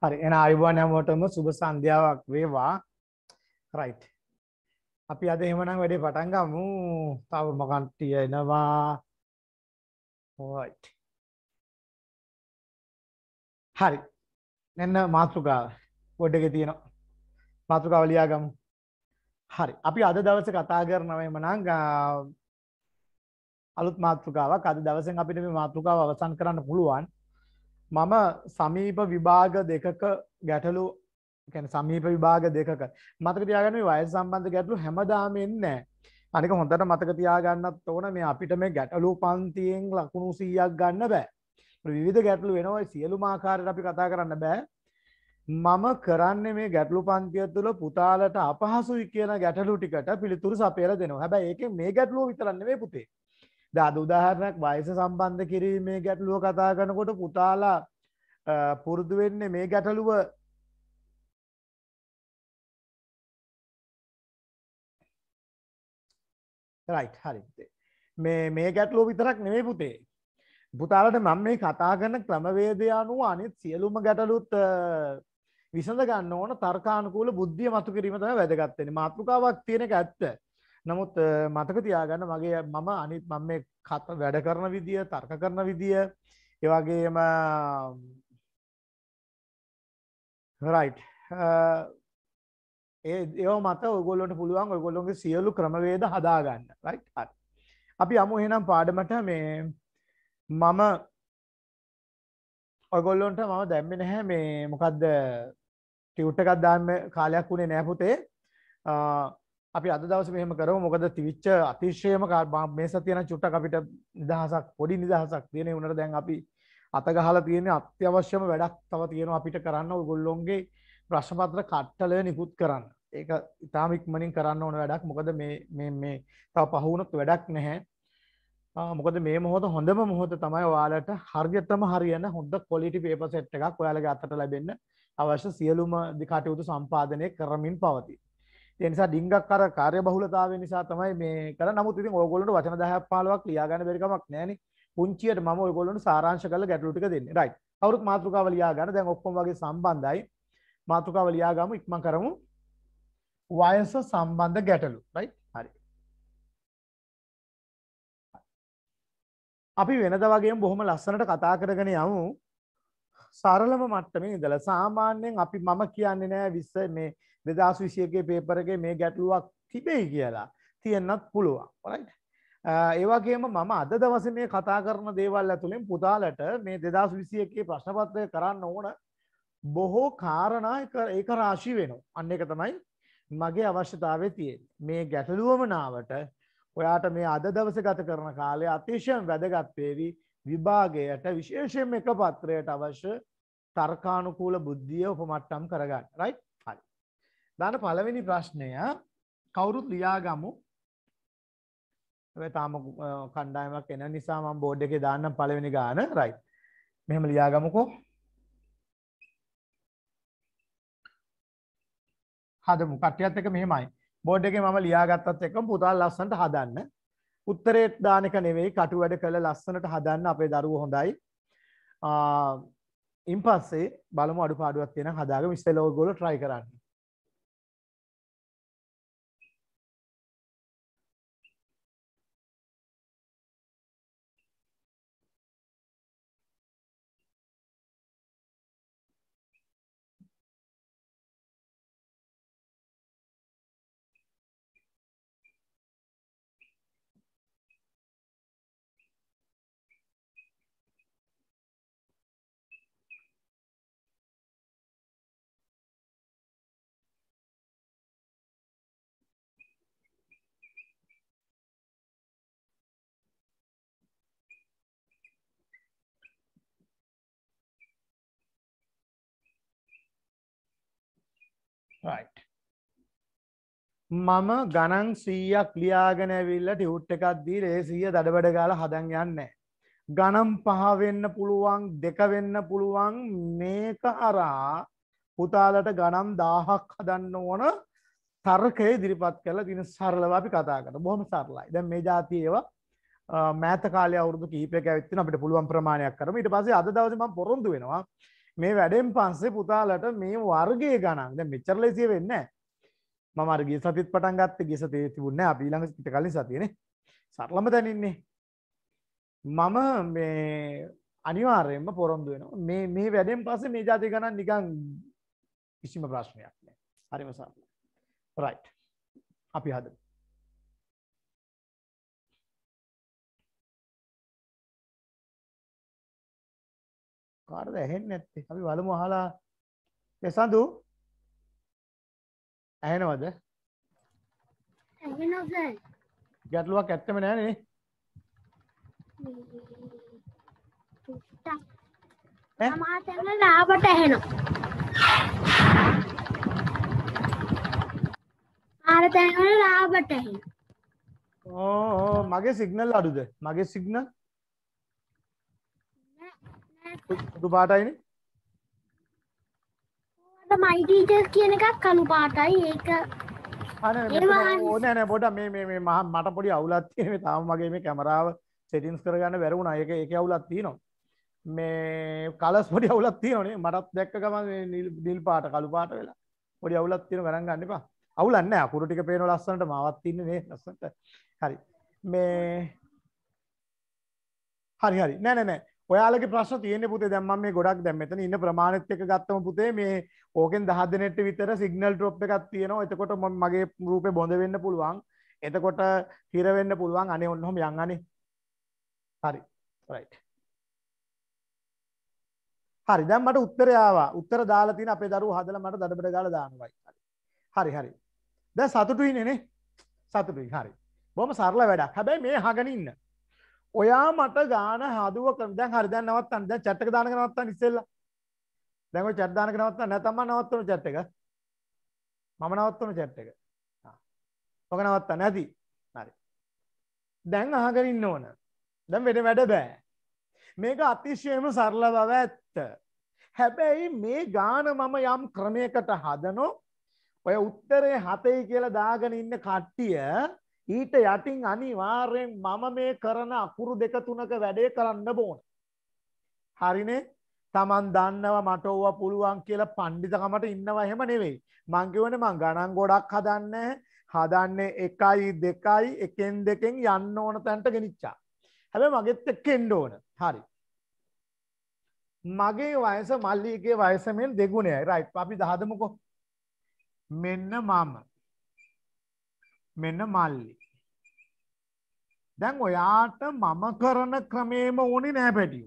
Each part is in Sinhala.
හරි එන අයිබෝන් හැමෝටම සුබ සන්ධ්‍යාවක් වේවා රයිට් අපි අද එහෙමනම් වැඩේ පටන් ගමු තව මකන්ටිය එනවා රයිට් හරි එන්න මාතෘකාව බොඩ් එකේ තියෙනවා මාතෘකාව ලියා ගමු හරි අපි අද දවසේ කතා කරනවා එහෙමනම් අලුත් මාතෘකාවක් අද දවසෙන් අපිට මේ මාතෘකාව අවසන් කරන්න පුළුවන් මම සමීප විභාග දෙකක ගැටලු ගැන සමීප විභාග දෙකක මතක තියාගන්න වය සම්බන්ධ ගැටලු හැමදාමෙන්නෑ අනික හොඳට මතක තියාගන්නත් ඕන මේ අපිට මේ ගැටලු පන්තියෙන් ලකුණු සීයක් ගන්න බෑ විධ ගැටලු වෙනවා සියලු මාකාරයට අපි කතා කරන්න බෑ මම කරන්න මේ ගැටලු පන්තිය තුළ පුතාලට අපහසුයි කියන ගැටලු ටිකට පිළිතුරු සපේර දෙනවා හැබැ ඒක මේ ගැටලුව විතරන්න මේ පුතේ ද අද උදාහරණයක් වයස සම්බන්ධ කිරීමේ ගැටලුව කතා කනකොට පුතාලා පුරුදුවෙන්නේ මේ ගැටලුව රයි් හරිත්තේ මේ මේ ගැටලෝ විතරක් නෙමේ පුතේ පුතාලට මම මේ කතා කරන ක්‍රමවේදය අනුව අනිත් සියලුම ගැටලුත් විසඳ ගන්න ඕන තර්කානකූල බුද්ධිය මතු කිරීම තම වැදගත්තෙන මාතෘකාවක් තියෙනක ඇත්ත නමුත් මතක තියාගන්න මගේ මම අනිත් මම මේ කත වැඩ කරන විදිය තර්ක කරන විදිය ඒවගේම රයිට් ඒ ඒ මත ඔගොලොට පුළුවන් ඔගොලොන්ගේ සියලු ක්‍රමවේද හදාගන්න රයි් අපි අමු එහෙනම් පාඩමට මේ මම ඔගොල්ලොන්ට මම දැම්මි නැහැ මේ මොකක්ද ටිවුට්ටකත් දාන්න කාලයක් වුණේ නෑපුතේ අපි අද දවස මෙහම කරම මොකද තිවිච්ච අතිශයම මේ සතියන චුට්ට අපිට නිදහසක් පොඩි නිදහසක් තියෙන උනට දැන් අපි අතගහලා තියෙන අත්‍යවශ්‍යම වැඩක් තව තියෙන අපිට කරන්න ගොල්ලොන්ගේ ප්‍රශ්පත්‍ර කට්ටලය නිකුත් කරන්න ඒක ඉතාමික්මනින් කරන්න ඕන වැඩක් මොකද මේ තව පහුවුණොත් වැඩක් නැහැ මොකද මේ මොහොත හොඳම මොහොත තමයි වාලට හර්ගතම හරියන්න හොඳ කොලිටි පේප සෙට් එකක් ඔයාලගේ අතට ලැබෙන්න අවශ්‍ය සියලුම දිකටයුතු සම්පාදනය කරමින් පවතිී ඒ නිසා ඩිංගක් අර කාර්යබහුලතාවය නිසා තමයි මේ කරන්නේ. නමුත් ඉතින් ඕගොල්ලන්ට වචන 10ක් 15ක් ලියා ගන්න බැරි කමක් නැහනේ. පුංචියට මම ඔයගොල්ලන්ට සාරාංශ කරලා ගැටලු ටික දෙන්නේ. රයිට්. කවුරුත් මාතෘකාව ලියා ගන්න. දැන් ඔක්කොම වගේ සම්බන්ධයි. මාතෘකාව ලියා ගමු ඉක්මන් කරමු. වයස සම්බන්ධ ගැටලු. රයිට්. හරි. අපි වෙනද වගේම බොහොම ලස්සනට කතා කරගෙන යමු. සරලම මට්ටමින් ඉඳලා සාමාන්‍යයෙන් අපි මම කියන්නේ නෑ 20 මේ දෙදස් විසියගේ පේපරගේ මේ ගැටලුවක් තිබෙයි කියලා තියෙන්න්නත් පුළුවන් ඔරයිට ඒවගේම මම අද දවස මේ කතා කරන දේවල් ඇතුළින් පුතාලට මේ දෙදස් විසියකේ ප්‍රශ්නපත්වය කරන්න ඕන බොහෝ කාරණා ඒක රාශි වෙන අන්න එක තමයි මගේ අවශ්‍යතාවේ තියෙන් මේ ගැටලුවමනාවට ඔයාට මේ අද දවස ගත කරන කාලය අතිශයන් වැදගත්වේවී විභාගයට විශේෂයෙන් එක පත්‍රයට අවශ්‍ය තර්කානුකූල බුද්ධිය උපමට්ටම් කරගන්න රයි් දාන පළවෙනි ප්‍රශ්නය කවුරුත් ලියාගමු තාම කණ්ඩායමක් එන නිසා මම බෝඩ් එකේ දාන්නම් පළවෙනි ගාන රයි මෙහෙම ලියාගමුකෝ හදමු කට්ටියත් එක මෙහෙමයි බෝඩ් එකේ මම ලියාගත්තත් එක්කම පුතාලා ලස්සනට හදන්න උත්තරේට දාන එක නෙවෙයි කටු වැඩ කළ ලස්සනට හදන්න අපේ දරුවෝ හොඳයි ඉන් පස්සේ බලමු අඩුපාඩුවක් තියෙන හදාගම ඉස්සෙල්ලා ඔයගොල්ලෝ try කරන්න මම ගණන් සීයක් ලියාගෙන ඇවිල්ල ටිහුට් එකක්දී රේසිය දඩබඩ ගාල හදන් යන්න. ගනම් පහවෙන්න පුළුවන් දෙකවෙන්න පුළුවන් මේක අරා පුතාලට ගනම් දාහක් හදන්න ඕන තර්කය දිරිපත් කල තින සරලව අපි කතාකට බොහොම සරලයි දැ මේ ජාතියව මෑතකාල අවුදු කීපක ඇත්තින අපට පුළුවන් ප්‍රමාණයක් කරම ඉට පසේ අද දවසම පොරොන්දු වෙනවා මේ වැඩෙන් පස්සේ පුතාලට මේ වර්ගය ගණන් දැන් මෙච්චර ලේසිය වෙන්නේ නැහැ. මම අර ගිය සතිත් පටන් ගත්තේ ගිය සතියේ තිබුණේ නැහැ. අපි ඊළඟ පිට කලින් සතියේනේ. සරලම තැන ඉන්නේ. මම මේ අනිවාර්යයෙන්ම පොරොන්දු වෙනවා. මේ මේ වැඩෙන් පස්සේ මේ જાති ගණන් නිකන් කිසිම ප්‍රශ්නයක් නැහැ. හරිම සරලයි. රයිට්. අපි හදමු. කාටද ඇහෙන්නේ නැත්තේ? අපි බලමු අහලා. සඳු ඇහෙනවද? ඇහෙනවා සර්. ගැටලුවක් ඇත්තම නැහැ නේ. සමාතන ලාබට ඇහෙනවා. ආර තැන්වල ලාබට ඇහෙනවා. ඕ මගේ සිග්නල් අඩුද? මගේ සිග්නල් සුදු පාටයිනේ මයි ටීචර්ස් කියන එකක් කළු පාටයි ඒක ඕන නෑ පොඩ මේ මේ මහ මට පොඩි අවුලත් තියෙන තාම මගේ මේ කැමරාව සෙටින්ස් කරගන්න වැරුණා ඒක ඒක අවුලක් තියෙනවා මේ කලස් පොඩි අවුලක් තියෙනනේ මටත් දැක්ක ගමන් නිල් පාට කළු පාට වෙලා පොඩි අවුලක් තියෙන ගණන් ගන්න එපා අවුලක් නෑ අකුරු ටික පේන ලස්සනට මාවත් ඉන්නේ මේ ලස්සනට හරි මේ හරි හරි නෑ නෑ නෑ ඔයාලගේ ප්‍රශ්න තියෙන පුතේ දැන් මම මේ ගොඩක් දැන් මෙතන ඉන්න ප්‍රමාණෙත් එක ගත්තම පුතේ මේ ඕකෙන් 10 දෙනෙට විතර සිග්නල් ඩ්‍රොප් එකක් තියෙනවා. එතකොට මම මගේ රූපේ බොඳ වෙන්න පුළුවන්. එතකොට හිර වෙන්න පුළුවන්. අනේ ඔන්නෝම යන් අනේ. හරි. රයිට්. හරි දැන් මට උත්තරය ආවා. උත්තර දාලා තියෙන අපේ දරුවෝ හදලා මට දඩබඩ ගාලා දානවා. හරි හරි. දැන් සතුටුයිනේ නේ. සතුටුයි. හරි. බොහොම සරල වැඩක්. හැබැයි මේ අහගෙන ඉන්න. ඔයා මට ගාන හදුව කරන දැන් හරි දැන් නවත්තන්න දැන් chat එක දානක නවත්තන්න ඉස්සෙල්ලා දැන් ඔය chat දානක නවත්තන්න නැත්නම් මම නවත්තන chat එක මම නවත්තන chat එක ඔක නවත්තන්න ඇති හරි දැන් අහගෙන ඉන්න ඕන දැන් වෙන වැඩ බෑ මේක අතිශයම සරල බව ඇත්ත හැබැයි මේ ගාන මම යම් ක්‍රමයකට හදනෝ ඔය උත්තරේ හතයි කියලා දාගෙන ඉන්න කට්ටිය ඊට යටින් අනිවාර්යෙන් මම මේ කරන අකුරු දෙක තුනක වැඩේ කරන්න බෝන. හරිනේ තමන් දන්නවා මට ඕවා පුළුවන් කියලා පණ්ඩිතකමට ඉන්නවා එහෙම නෙවෙයි. මං කියවනේ මං ගණන් ගොඩක් හදන්නේ හදන්නේ එකයි දෙකයි එකෙන් දෙකෙන් යන්න ඕන තැනට ගෙනිච්චා. හැබැයි මගෙත් එක්ක එන්න ඕන. හරි. මගේ වයස මල්ලිගේ වයස මෙන් දෙගුණයයි. රයිට්. අපි දහදමුකෝ. මෙන්න මම මෙන්න මල්ලි. දැන් ඔයාට මම කරන ක්‍රමේම ඕනි නෑ පැටියු.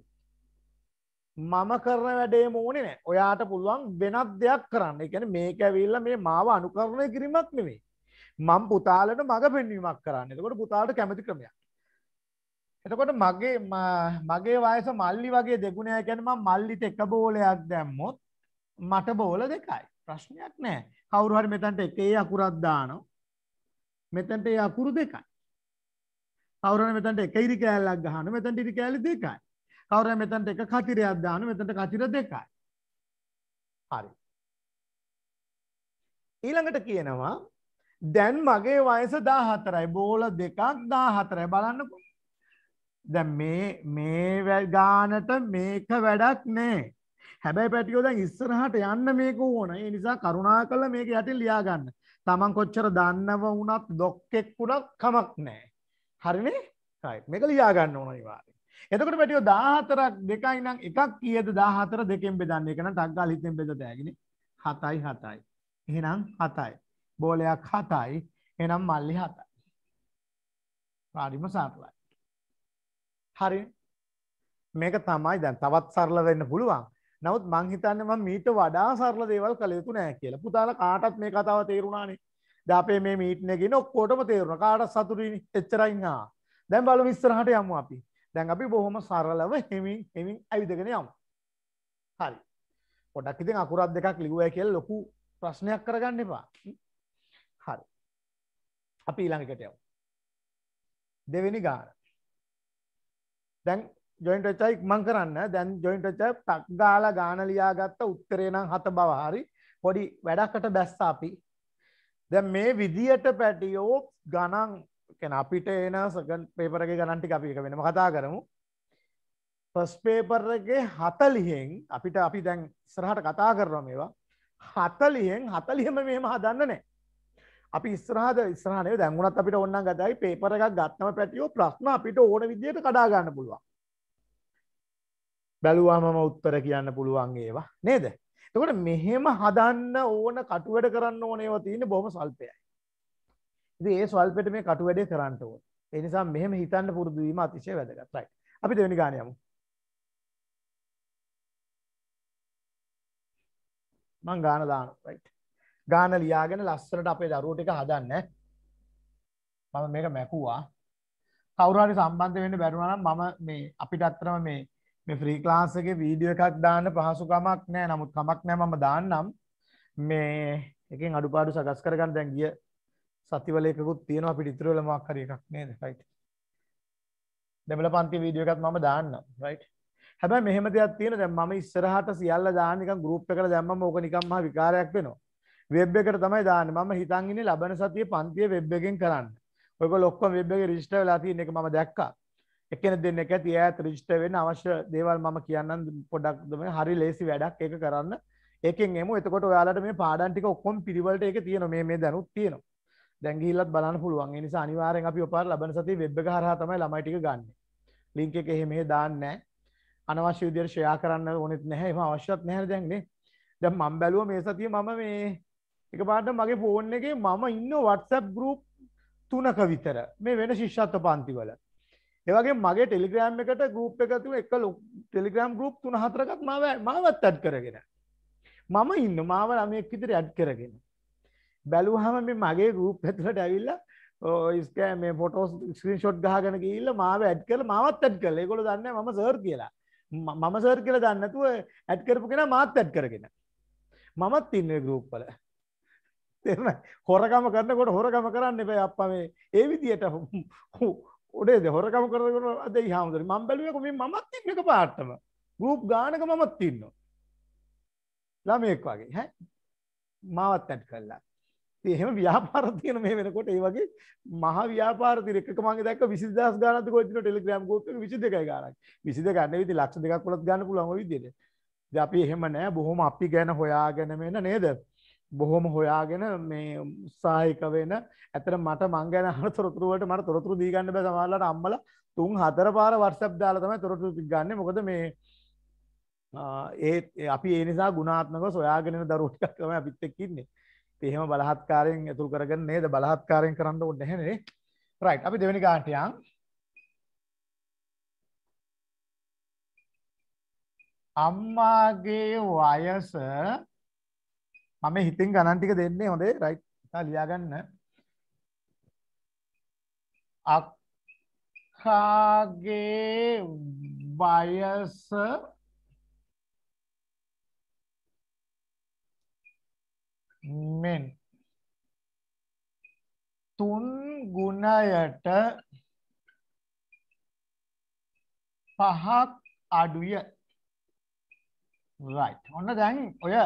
මම කරන වැඩේම ඕනි නෑ ඔයාට පුළුවන් වෙනත් දෙයක් කරන්න එකන මේක ඇවිල්ල මේ මාව අනුකරණය කිරීමක් නෙවේ. මං පුතාලට මඟ පෙන්වීමක් කරන්න එතකොට පුතාලට කැමති ක්‍රමයක්. එතකොට මගේ මගේ වයස මල්ලි වගේ දෙගුණය ගැනම මල්ලිත එක බෝලයක් දැම්මොත් මට බෝල දෙකයි ප්‍රශ්නයක් නෑ කවුරුහරි මෙතන්ට එකේ අකුරත්දානවා මෙතැන්ට ඒ අකුරු දෙකයි. කවුරන මෙතැන්ට එක ඉරි කෑල්ලක් ගහන මෙතැන්ට ඉරි කෑලි දෙකයි. කවුර මෙතැන්ට එක කතිරයක් දාන මෙතැන්ට කතිර දෙකයි. හරි. ඊළඟට කියනවා දැන් මගේ වයස දා හතරයි බෝල දෙකක් දා හතරයි බලන්නකු. දැ මේ ගානට මේක වැඩක් නෑ. හැබැයි පැටියෝ දැන් ඉස්සරහට යන්න මේක ඕන ඒ නිසා කරුණා කල මේක යටින් ලියාගන්න තමන් කොච්චර දන්නව වුණත් දොක්කෙක් වුණත් කමක් නෑ හරිනේ මේක ලියාගන්න ඕන නිවාරෙන් එතකට පැටියෝ දාහතරක් දෙකයි නම් එකක් කියද දාහතර දෙකෙන් බෙදන්න එකන ටක්ගල් හිතෙන් බෙද දෑගෙන හතයි හතයි එහෙනම් හතයි බෝලයක් හතයි එනම් මල්ලි හතයි පාරිම සාටලයි හරි මේක තමයි දැන් තවත් සරල වෙන්න පුළුවන් නවත් මංහිතන්න ම මීට වඩා සරල දේවල් කළයුතු නෑ කියල පුතාල කාටත් මේ කතාව තේරුණානේ දපේ මේ මීට්නගෙන ඔක්කෝටම තේරුණ කාට සතුර එච්චරයින්හා දැන් බල විස්සරහට යමු අපි දැන් අපි බොහොම සරලව හෙමින් හෙමින් ඇවිදගෙන යමු හරි පොඩක් ඉතින් අකුරත් දෙකක් ලිගුව කියල් ලොකු ප්‍රශ්නයක් කරගන්න එපා හරි අපි ඊළඟකට යව දෙවෙනි ගාන දැන් ජොයින්ට වෙච්චයි මං කරන්න දැන් ජොයින්ට වෙච්ච ටක් ගාලා ගාන ලියාගත්ත උත්තරේ නම් හත බව හරි පොඩි වැඩකට බැස්ස අපි දැන් මේ විදියට පැටියෝ ගණන් කියන්නේ අපිට එන සෙකන්ඩ් පේපර් එකේ ගණන් ටික අපි එක වෙනම කතා කරමු ෆස්ට් පේපර් එකේ 40න් අපිට අපි දැන් ඉස්සරහට කතා කරනවා මේවා 40න් 40ම මෙහෙම හදන්න නැහැ අපි ඉස්සරහද ඉස්සරහනේ දැන් උනත් අපිට ඕනනම් ගතයි පේපර් එකක් ගත්තම පැටියෝ ප්‍රශ්න අපිට ඕන විදියට කඩා ගන්න පුළුවන් බැලුවමම උත්තර කියන්න පුළුවන් ඒවා නේද තකොට මෙහෙම හදන්න ඕන කටුවැඩ කරන්න ඕන ඒව තියෙන බොහොම සල්පයයි ඉතින් ඒ සල්පෙට මේ කටුවැඩේ කරන්න ඕන ඒ නිසා මෙහෙම හිතන්න පුරුදු වීම අතිශය වැදගත් right අපි දෙවෙනි ගාන යමු මං ගාන දානවා right ගාන ලියාගෙන ලස්සනට අපේ දරුවෝ ටික හදන්න මම මේක මැකුවා කවුරු හරි සම්බන්ධ වෙන්න බැරුණා නම් මම මේ අපිට අත්‍තරම මේ මේ ෆ්‍රී ක්ලාස් එකේ වීඩියෝ එකක් දාන්න පහසු කමක් නැහැ. නමුත් කමක් නැහැ මම දාන්නම්. මේ එකෙන් අඩුපාඩු සකස් කරගන්න දැන් ගිය සතිවල එකකුත් තියෙනවා අපිට ඉතුරු වෙලා මොකක් හරි එකක් නේද? right. දෙමළ පන්ති වීඩියෝ එකත් මම දාන්නම්. right. හැබැයි මෙහෙම දෙයක් තියෙනවා. දැන් මම ඉස්සරහට සියල්ල දාන්න නිකන් group එකකට දැම්මම ඕක නිකන් මහ විකාරයක් වෙනවා. වෙබ් එකට තමයි දාන්නේ. මම හිතන් ඉන්නේ ලබන සතියේ පන්තියේ වෙබ් එකෙන් කරන්න. ඔයගොල්ලෝ ඔක්කොම වෙබ් එකේ රෙජිස්ටර් වෙලා තියෙන එක මම දැක්කා. එකන දෙන්නෙක් ඇති ඈත් රිජිස්ට වෙන්න අවශ්‍ය දේවල් මම කියන්න පොඩක් මේ හරි ලේසි වැඩක් ඒක කරන්න ඒකෙන් එමු එතකොට ඔයාලට මේ පාඩම් ටික ඔක්කොම පිළිවෙලට ඒක තියෙන මේ මේ දැනුත් තියෙනවා දැන් ගිහිල්ලත් බලන්න පුළුවන් ඒ නිසා අනිවාර්යෙන් අපි ඔපාර ලබන සතියේ වෙබ් එක හරහා තමයි ළමයි ටික ගන්න ලින්ක් එක එහෙම එහෙ දාන්නේ අනවශ්‍ය විදියට ෂෙයා කරන්න ඕනෙත් නැහැ එහෙම අවශ්‍යත් නැහැ දැන් නේ දැන් මම බැලුවා මේ සතියේ මම මේ එකපාරට මගේ ෆෝන් එකේ මම ඉන්න WhatsApp group තුනක විතර මේ වෙන ශිෂ්‍යත්ව පන්තිවල ඒවගේ මගේ ටෙලිග්‍රෑම් එකට ගරුප් එක තුන එක ටෙලිග්‍රම් ගරුප් තුන හතරකත් මාව මාවත් ඇඩ් කරගෙන මම ඉන්න මාව ළමයෙක් විතර ඇඩ් කරගෙන බැලුවහම මේ මගේ ගරුප් ඇතුළට ඇවිල්ලා ස්කෑ මේ පොටෝස් ස්ක්‍රීන් ෂොට් ගහගෙන ගිහිල්ලා මාව ඇඩ් කරලා මාවත් ඇඩ් කරලා ඒගොල්ලෝ දන්නේ මම සර් කියලා මම සර් කියලා දන්නේ නැතුව ඇඩ් කරපු කෙනා මාත් ඇඩ් කරගෙන මමත් ඉන්නේ ගරුප් වල තේරෙන හොරකම කරනකොට හොරකම කරන්න එපා අප්පා මේ ඒ විදියට ඔඩේ දෙහොරකම කරකට අද හාමුදුර මම් බැලුවක මේ මත් එක පාටම ගරුප් ගානක මමත් තින්න ළමයෙක් වගේ හැ මාවත් ඇට් කල්ලා එහෙම ව්‍යාපාරතියන මේ වෙනකොට ඒ වගේ මහ ව්‍යාපාරතිරක මගේ දක් විසිදස් ගානත කොච්චන ටෙලිග්‍රම් ගෝප විසි දෙක ගානක් විසිද ගන්න විති ලක්ෂ දෙකක් කොත් ගන්න පුළොම විදිද අපි එහෙම නෑ බොහොම අපි ගැන හොයා ගැනමෙන නේද බොහොම හොයාගෙන මේ උත්සාහික වෙන ඇතර මට මං ගැන අහන තොරතුරුවට මට තොරතුරු දී ගන්න බෑ සමහරවිට අම්මලා තුන් හතර පාර WhatsApp දාලා තමයි තොරතුරු ගන්න. මොකද මේ ඒ අපි ඒ නිසා ගුණාත්මකව සොයාගෙන යන දරුවෝ ටිකක් තමයි අපිත් එක්ක ඉන්නේ. ඉතින් එහෙම බලහත්කාරයෙන් ඇතුල් කරගෙන නේද බලහත්කාරයෙන් කරන්න ඕනේ නැහැ නේ. රයිට් අපි දෙවෙනි ගානට යන්. අම්මාගේ වයස මම හිතෙන් ගණන්ටික දෙන්නේ හොඳේ රයිට් තා ලියාගන්න අක්කාගේ වයස මෙන් තුන් ගුණයට පහක් අඩුය රයිට් ඔන්න දැන් ඔය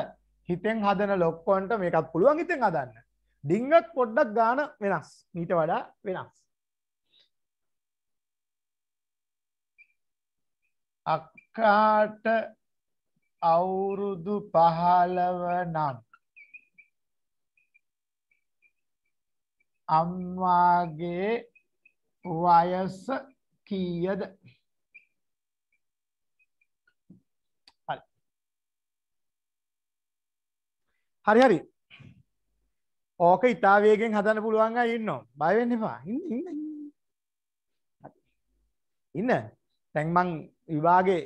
හිතෙන් හදන ලොක්කොන්ට මේකත් පුළුවන් හිතෙන් හදන්න ඩිංගත් පොඩ්ඩක් ගාන වෙනස් මීට වඩා වෙනස් අක්කාට අවුරුදු පහලව නම් අම්මාගේ වයස කීයද හරි හරි ඕක ඉතාවේගෙන් හදන්න පුළුවන් අය ඉන්නවා බය වෙන්න එපා ඉන්න ඉන්න ඉන්න දැන් මං විභාගේ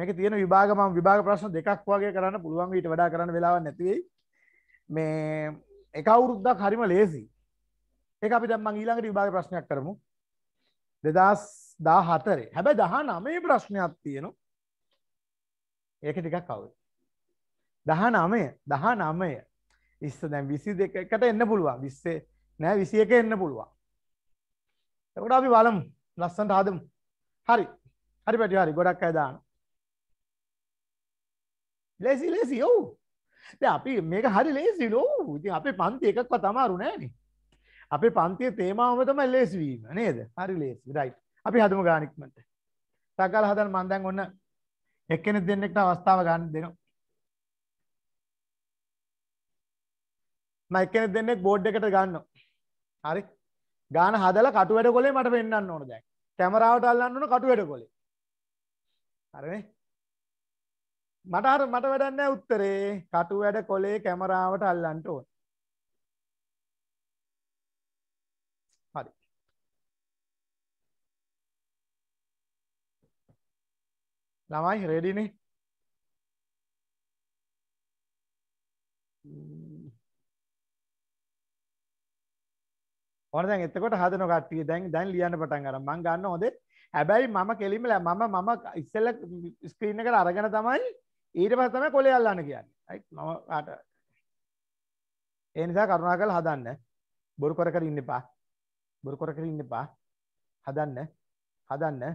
මේක තියෙන විභාග මම විභාග ප්‍රශ්න දෙකක් වගේ කරන්න පුළුවන් ඊට වඩා කරන්න වෙලාවක් නැති වෙයි මේ එක අවුරුද්දක් හරිම ලේසි ඒක අපි දැන් මං ඊළඟට විභාග ප්‍රශ්නයක් කරමු 2014 හැබැයි 19 ප්‍රශ්නයක් තියෙනවා ඒක ටිකක් අවුල් දහ නමය දහ නමය ඉස්ස දැන් විසි දෙකට එන්න පුළුවන් විස්සේ නෑ විසි එක එන්න පුළුවන් එකට අපි බලමු ලස්සන්ට හදමු හරි හරි පැටි හරි ගොඩක් අයදාන ලෙසි ලෙසි ඔවු අපි මේක හරි ලේසි ලෝ ඉතින් අපේ පන්ති එකක්ව තමාරු නෑනේ අපේ පන්තිය තේමාවම තමයි ලේසිවීම නේද හරි ලේසි රයිට් අපි හදමු ගානික්මට සකල් හදන මන්දැන් ඔන්න එක්කෙනෙක් දෙන්නෙක්ට අවස්ථාව ගන්න දෙනවා මයිකන දෙන්නෙක් බෝඩ් එකට ගන්න හරි ගාන හදල කටුවැට කොලේ මට පෙන්න්න ඕන දැක් කැමරාවට අල්ලන්නන කටුවැට කොලේ හරනේ මටහර මට වැඩන්න උත්තරේ කටු වැඩ කොලේ කැමරාවට අල්ලන්ට ඕන හරි ළමයි රෙඩිනේ ඕන දැන් එතකොට හදන කට්ටිය දැන් දැන් ලියන්න පටන් අර මං ගන්න හොදේ හැබැයි මම කෙලින්ම මම මම ඉස්සෙල්ල ස්ක්‍රීන් එකට අරගෙන තමයි ඊට පස්සේ තමයි කොලේ අල්ලන්න කියන්නේ මම කාට ඒ නිසා කරුණාකරලා හදන්න බොරු කර කර ඉන්න එපා බොරු කර කර ඉන්න එපා හදන්න හදන්න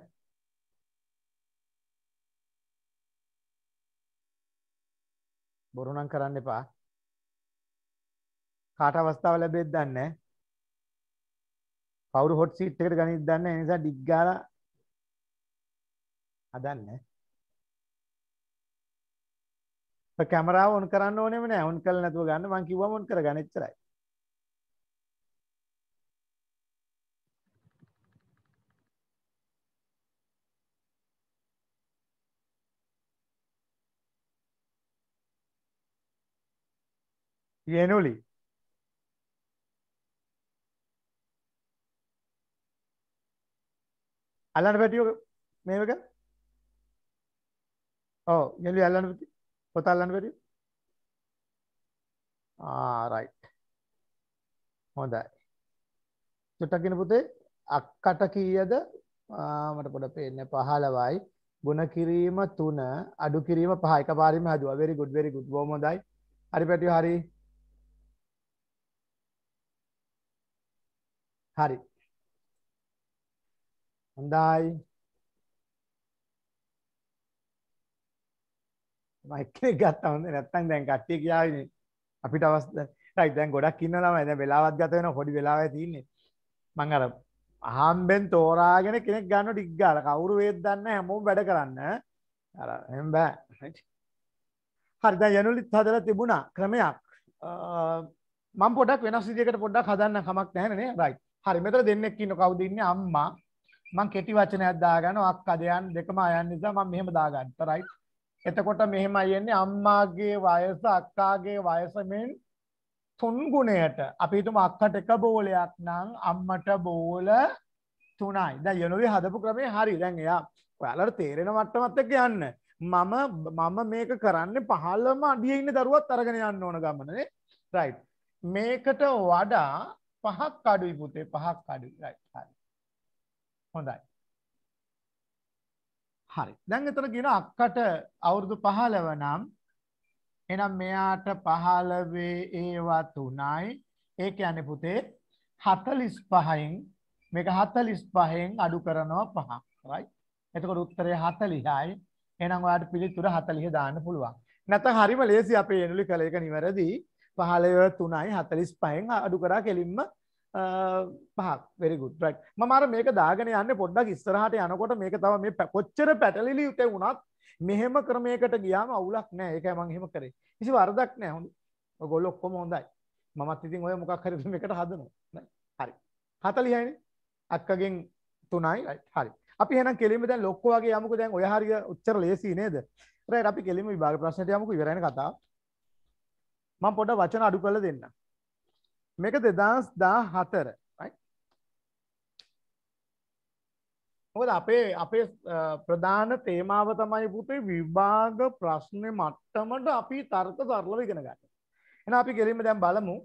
බොරු නම් කරන්න එපා කාට අවස්ථාව ලැබෙද්ද දන්නේ කවුරු හොට් සීට් එකට ගනිද්ද දන්නේ නැහැ. ඒ නිසා ඩිග් ගාලා හදන්න. ඔය කැමරාව ඔන් කරන්න ඕනෙම නෑ. ඔන් කළා නැතුව ගන්න. මං කිව්වම ඔන් කරගන්න එච්චරයි. යනුලි අල්ලන්න පැටියෝ මේක ඔව් ගෙලි අල්ලන්න පැටි පොත අල්ලන්න පැටියෝ ආ රයිට් හොඳයි චුට්ටක් කියන පුතේ අක්කට කීයද මට පොඩ පේන්නේ 15යි ගුණ කිරීම 3 අඩු කිරීම 5 එකපාරින්ම හදුවා very good very good බොහොම හොඳයි හරි පැටියෝ හරි හරි හොඳයි මයික්නේ ගත්තා හොඳ නැත්තම් දැන් කට්ටිය කියාවිනේ අපිට අවස්ථා රයිට් දැන් ගොඩක් ඉන්න ළමයි දැන් වෙලාවත් ගත වෙනවා පොඩි වෙලාවක් තියෙන්නේ මං අර අහම්බෙන් තෝරාගෙන කෙනෙක් ගන්න ටික ගාලා කවුරු වේද දන්නේ හැමෝම වැඩ කරන්න අර එහෙම බෑ රයිට් හරි දැන් යනුලිත් හදලා තිබුණා ක්‍රමයක් මම පොඩක් වෙනස් විදිහකට පොඩ්ඩක් හදන්න කමක් නැහැ නේ රයිට් හරි මෙතන දෙන්නෙක් ඉන්න කවුද ඉන්නේ අම්මා මං කෙටි වචනයක් දාගන්නවා අක්ක දෙයන් දෙකම අයන් නිසා මම මෙහෙම දාගත්තා රයිට් එතකොට මෙහෙමයි එන්නේ අම්මාගේ වයස අක්කාගේ වයස මෙන් තුන් ගුණයට අපි හිතමු අක්කට එක බෝලයක් නම් අම්මට බෝල තුනයි දැන් යනෝවේ හදපු ක්‍රමේ හරි දැන් එයා ඔයාලට තේරෙන මට්ටමත් එක්ක යන්න මම මම මේක කරන්නේ පහළම අඩියේ ඉන්න දරුවත් අරගෙන යන්න ඕන ගමනනේ රයිට් මේකට වඩා පහක් අඩුයි පුතේ පහක් අඩුයි රයිට් හරි හොඳයි. හරි. දැන් එතන කියන අක්කට අවුරුදු 15 නම් එහෙනම් මෙයාට 15 ඒවා 3යි. ඒ කියන්නේ පුතේ 45න් මේක 45න් අඩු කරනවා 5. right? එතකොට උත්තරය 40යි. එහෙනම් ඔයාලට පිළිතුර 40 දාන්න පුළුවන්. නැත්නම් හරිම ලේසි අපේ එනුලි කළ එක නිවැරදි. 15 3යි 45න් අඩු කරා කෙලින්ම පහක් වෙරිගුඩ් රයි් මර මේක දාගෙන යන්න පොඩ්ඩක් ඉස්තරහට යනකොට මේක තව මේ කොච්චර පැටලිලි යුත වුණත් මෙහෙම ක්‍රමයකට ගියාම අවුලක් නෑ ඒක මංහෙම කරේ කිසි වරදක් නෑ හොඳ ගොල් ඔක්කොම හොඳයි මත් ඉතින් ඔය මොකක් හරි එකට හදනවා හරි හතලියන අක්කගෙන් තුනයි හරි අපි හෙන කෙලිම දැන් ලොක්කවාගේ යමුක දැන් ඔය හරි උච්චර ලේසි නේද රයි අපි කෙලිම විභාග ප්‍රශ්නයට යමුක විරණ කතා මං පොඩ වචන අඩු කළ දෙන්න මේක දෙදස් දා හතර හොද අපේ අපේ ප්‍රධාන තේමාව තමයි පුතේ විභාග ප්‍රශ්නය මට්ටමට අපි තර්ක තරලව ඉගෙන ගන්න එන අපි කෙරීම දැම් බලමු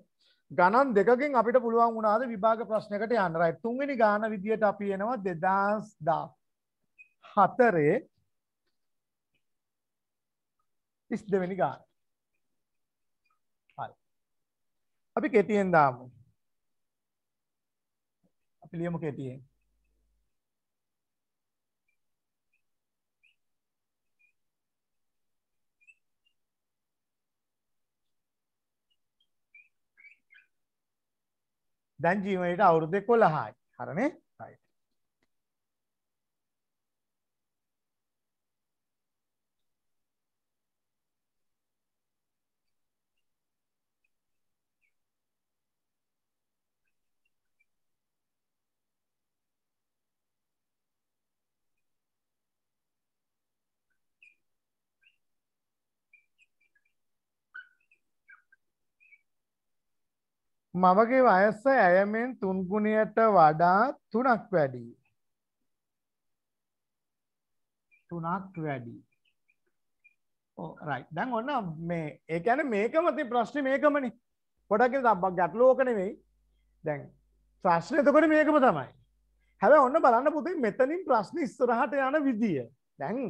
ගණන් දෙකකින් අපිට පුළුවන් වුණාද විභාග ප්‍රශ්නකට යන්නරයි තුන්වෙනි ගාන විදියට අපි එනවා දෙදස් දා හතරේ ඉස් දෙවැනි ගාන අපි කෙටියෙන් දාමු අපි ලියමු කෙටියෙන් දැන් ජීවනයට අවුරුදු 11යි. හරිනේ? මමගේ වයස්ස ඇයමෙන් තුන්ගුණයට වඩා තුනක් වැඩි. තුනක් වැඩි. රයි දැන් ඔන්න මේ ඒකැන මේකමති ප්‍රශ්න මේකමනි පොඩක් තබක් ගැටලෝකනෙවෙයි දැන් ප්‍රශ්නයතකොට මේකම තමයි හැබ ඔන්න බලන්න පුතින් මෙතනින් ප්‍රශ්න ස්තරහට යන විදිිය දැන්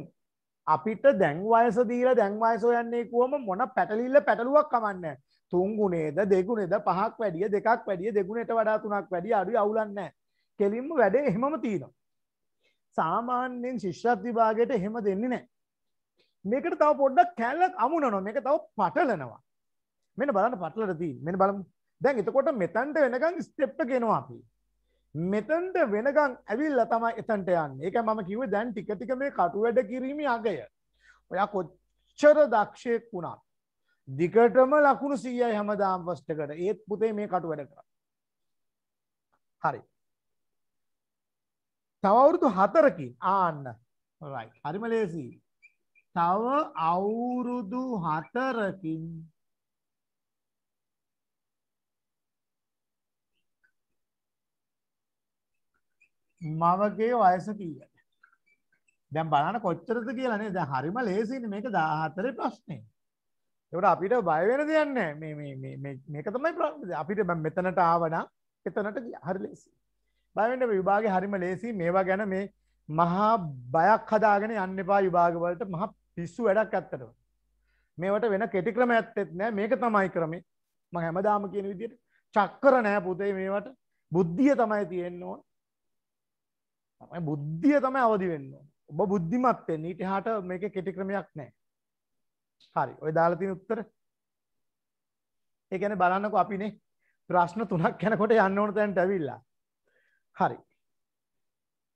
අපිට දැන් වයස දීල දැන් වයසෝ යන්නේ කුවම මොන පැටලිල්ල පැටලුවක් කමන්න තුන්ගුණේද දෙගුණේද පහක් වැඩිය දෙකක් වැඩිය දෙගුණට වඩා තුනක් වැඩිය අඩුයි අවුලක් නැහැ. කෙලින්ම වැඩේ එහෙමම තියෙනවා. සාමාන්‍යයෙන් ශිෂ්‍යත් විභාගයට එහෙම දෙන්නේ නැහැ. මේකට තව පොඩ්ඩක් කැලලක් අමුණනවා. මේක තව පටලනවා. මෙන්න බලන්න පටලලා තියෙන්නේ. මෙන්න බලමු. දැන් එතකොට මෙතනට වෙනකන් ස්ටෙප් එක එනවා අපි. මෙතනට වෙනකන් ඇවිල්ලා තමයි එතනට යන්නේ. ඒකයි මම කිව්වේ දැන් ටික ටික මේ කටු වැඩ කිරීමේ අගය. ඔයා කොච්චර දක්ෂයෙක් වුණත් දිකටම ලකුණු සීයයි හැමදාම් වස්ටකට ඒත් පුතේ මේ කටු වැඩ කර හරි තවුරුදු හතරකින් ආන්න හරිම ලේසි තව අවුරුදු හතරකින් මවගේ වයස කීයට දැම් බලන කොච්චරද කියලනේ ද හරිම ලේසින මේක දාහතරය ප්‍රශ්නය එවට අපිට බයවෙන දෙයන්න මේක තමයි ප්‍ර අපිට මෙතනට ආවන එතනට හරි ලේසි බයවෙන්ට විභාග හරිම ලේසි මේවා ගැන මේ මහා බයක් හදාගෙන යන්න එපා විභාගවලට මහ පිස්සු වැඩක් ඇත්තටව. මේවට වෙන කෙටි ක්‍රම ඇත්තෙත් නෑ මේක තමයි ක්‍රමේ ම හැමදාම කියන විදියට චක්කර නෑ පුතේ මේවට බුද්ධිය තමයි තියෙන්න ඕන තමයි බුද්ධිය තමයි අවදි වෙන්න ඔබ බුද්ධිමත් වෙන්න ඊට හාට මේක කෙටි ක්‍රමයක් නෑ හරි ඔය දාලා තියෙන උත්තර ඒ කියන්නේ බලන්නකෝ අපිනේ ප්‍රශ්න තුනක් යනකොට යන්න ඕන තැනට ඇවිල්ලා. හරි.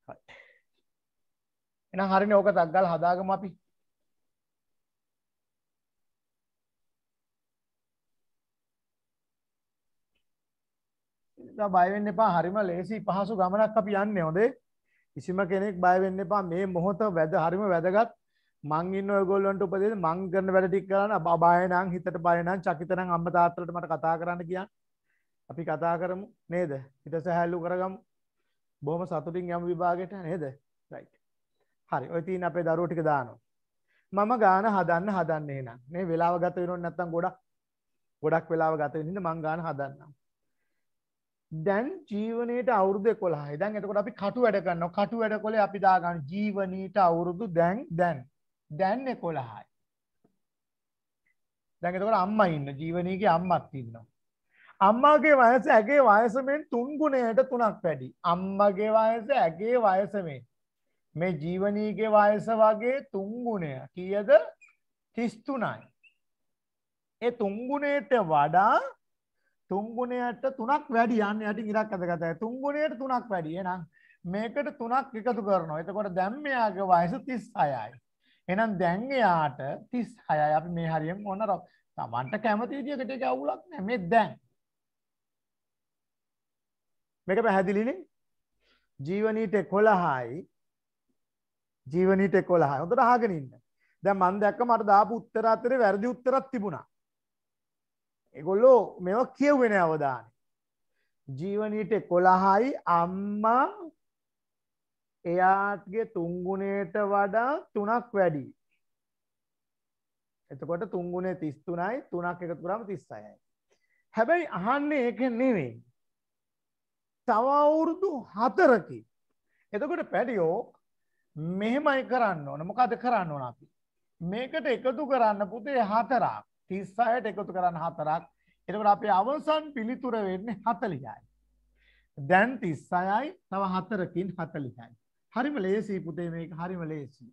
හරි. එහෙනම් හරිනේ ඕක තක්ගල් හදාගමු අපි. ඉතින් බය වෙන්න එපා. හරිම ලේසි පහසු ගමනක් අපි යන්නේ හොඳේ. කිසිම කෙනෙක් බය වෙන්න එපා. මේ මොහොත වැද හරිම වැදගත්. මං ඉන්න ඔයගොල්ලන්ට උපදේශ මං කරන වැඩ ටික කරන්න බය නම් හිතට බය නම් චකිත නම් අම්මා තාත්තලට මට කතා කරන්න කියන්න. අපි කතා කරමු නේද? හිත සහැල්ලු කරගමු. බොහොම සතුටින් යමු විභාගයට නේද? right. හරි. ඔය තියෙන අපේ දරුවෝ ටික දානවා. මම ගාන හදන්න හදන්න එහෙනම්. මේ වෙලාව ගත වෙනොත් නැත්තම් ගොඩක් ගොඩක් වෙලාව ගත වෙනින්ද මං ගාන හදන්නම්. දැන් ජීවනයට අවුරුදු 11යි. දැන් එතකොට අපි කටු වැඩ කරනවා. කටු වැඩ කොලේ අපි දාගන්න ජීවනීට අවුරුදු දැන් දැන් දැන් එකොළහයි. දැකතකට අම්ම ඉන්න ජීවනීගේ අම්මත් ඉන්නවා. අම්මාගේ වයස ඇගේ වයසමෙන් තුන්ගුණයට තුනක් වැඩි. අම්මගේ වයස ඇගේ වයසමෙන්. මේ ජීවනීගේ වයස වගේ තුන්ගුණය කියද තිස්තුනයි. ඒ තුන්ගුණයට වඩා තුන්ගුණයට තුනක් වැඩි යන්න යට ඉරක් අදගත තුන්ගුණයට තුනක් වැඩිය නම් මේකට තුනක් එකතු කරනවා එතකොට දැම්මයාගේ වයස තිස් අයයි. එහෙනම් දැන් එයාට 36යි අපි මේ හරියම ඕන තමන්ට කැමති විදියකට ඒක අවුලක් නෑ මේ දැන් මේක පැහැදිලිනේ ජීවනීට 11යි ජීවනීට 11යි හොඳට අහගෙන ඉන්න දැන් මම දැක්ක මට දාපු උත්තර අතරේ වැරදි උත්තරක් තිබුණා ඒගොල්ලෝ මේවා කියුවේ නෑ අවදානේ ජීවනීට 11යි අම්මා එයාගේ තුංගුණයට වඩා තුනක් වැඩි එතකොට තුංගුණේ තිස් තුනයි තුනක් එකතු කරාම තිස්සයයි හැබැයි අහන්නේ ඒක නෙවෙයි තව අවුරුදු හතරකි එතකොට පැඩියෝ මෙහෙමයි කරන්න ඕන මොකද කරන්න ඕන අපි මේකට එකතු කරන්න පුතේ හතරක් තිස්සායට එකතු කරන්න හතරක් එතකට අපේ අවසන් පිළිතුර වෙන්නේ හතලියයි. දැන් තිස්සයයි තව හතරකින් හතලියයි. හරිම ලේසි පුතේ මේක හරිම ලේසි.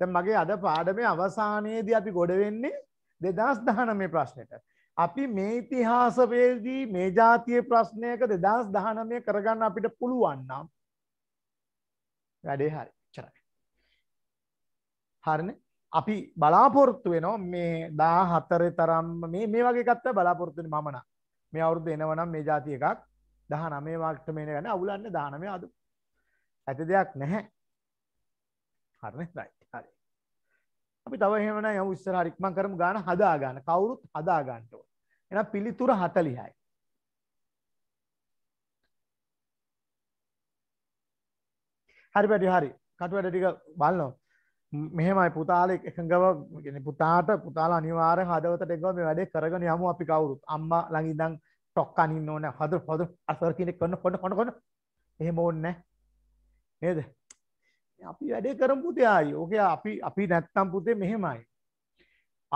දැන් මගේ අද පාඩමේ අවසානයේදී අපි ගොඩ වෙන්නේ 2019 ප්‍රශ්නෙට. අපි මේ ඉතිහාස වේදී මේ જાතියේ ප්‍රශ්නයක 2019 කරගන්න අපිට පුළුවන් නම් වැඩේ හරි. චරයි. හරිනේ? අපි බලාපොරොත්තු වෙනවා මේ 14 තරම් මේ මේ වගේ එකක් තමයි බලාපොරොත්තු වෙන්නේ මම නම්. මේ අවුරුද්ද එනවනම් මේ જાතිය එකක් දහ නමේ වාක්ට මේන ගැන අවුලන්න දානමය අද ඇති දෙයක් නැහැ හරන රයි අපි තවහෙමන යම විස්සර රික්මන් කරම ගාන හදාගන්න කවුරුත් හදාගන්නටව එන පිළිතුර හතලිහයි හරි පැටි හරි කටුවැට ටික බලන්නෝ මෙහෙමයි පුතාල එකඟව පුතාට පුතාල අනිවාර හදවතට එක්ව මේ වැඩේ කරගෙන යමු අපි කවුරුත් අම්ම ළඟිදං ටොක් අනින්න ඕන හදු හොදු අසර කෙනෙක් කන්න කොන්න කොන කොන එහෙම ඕන්න නේද අපි වැඩේ කරම් පුතේ ආයි ඕකේ අපි අපි නැත්තම් පුතේ මෙහෙමයි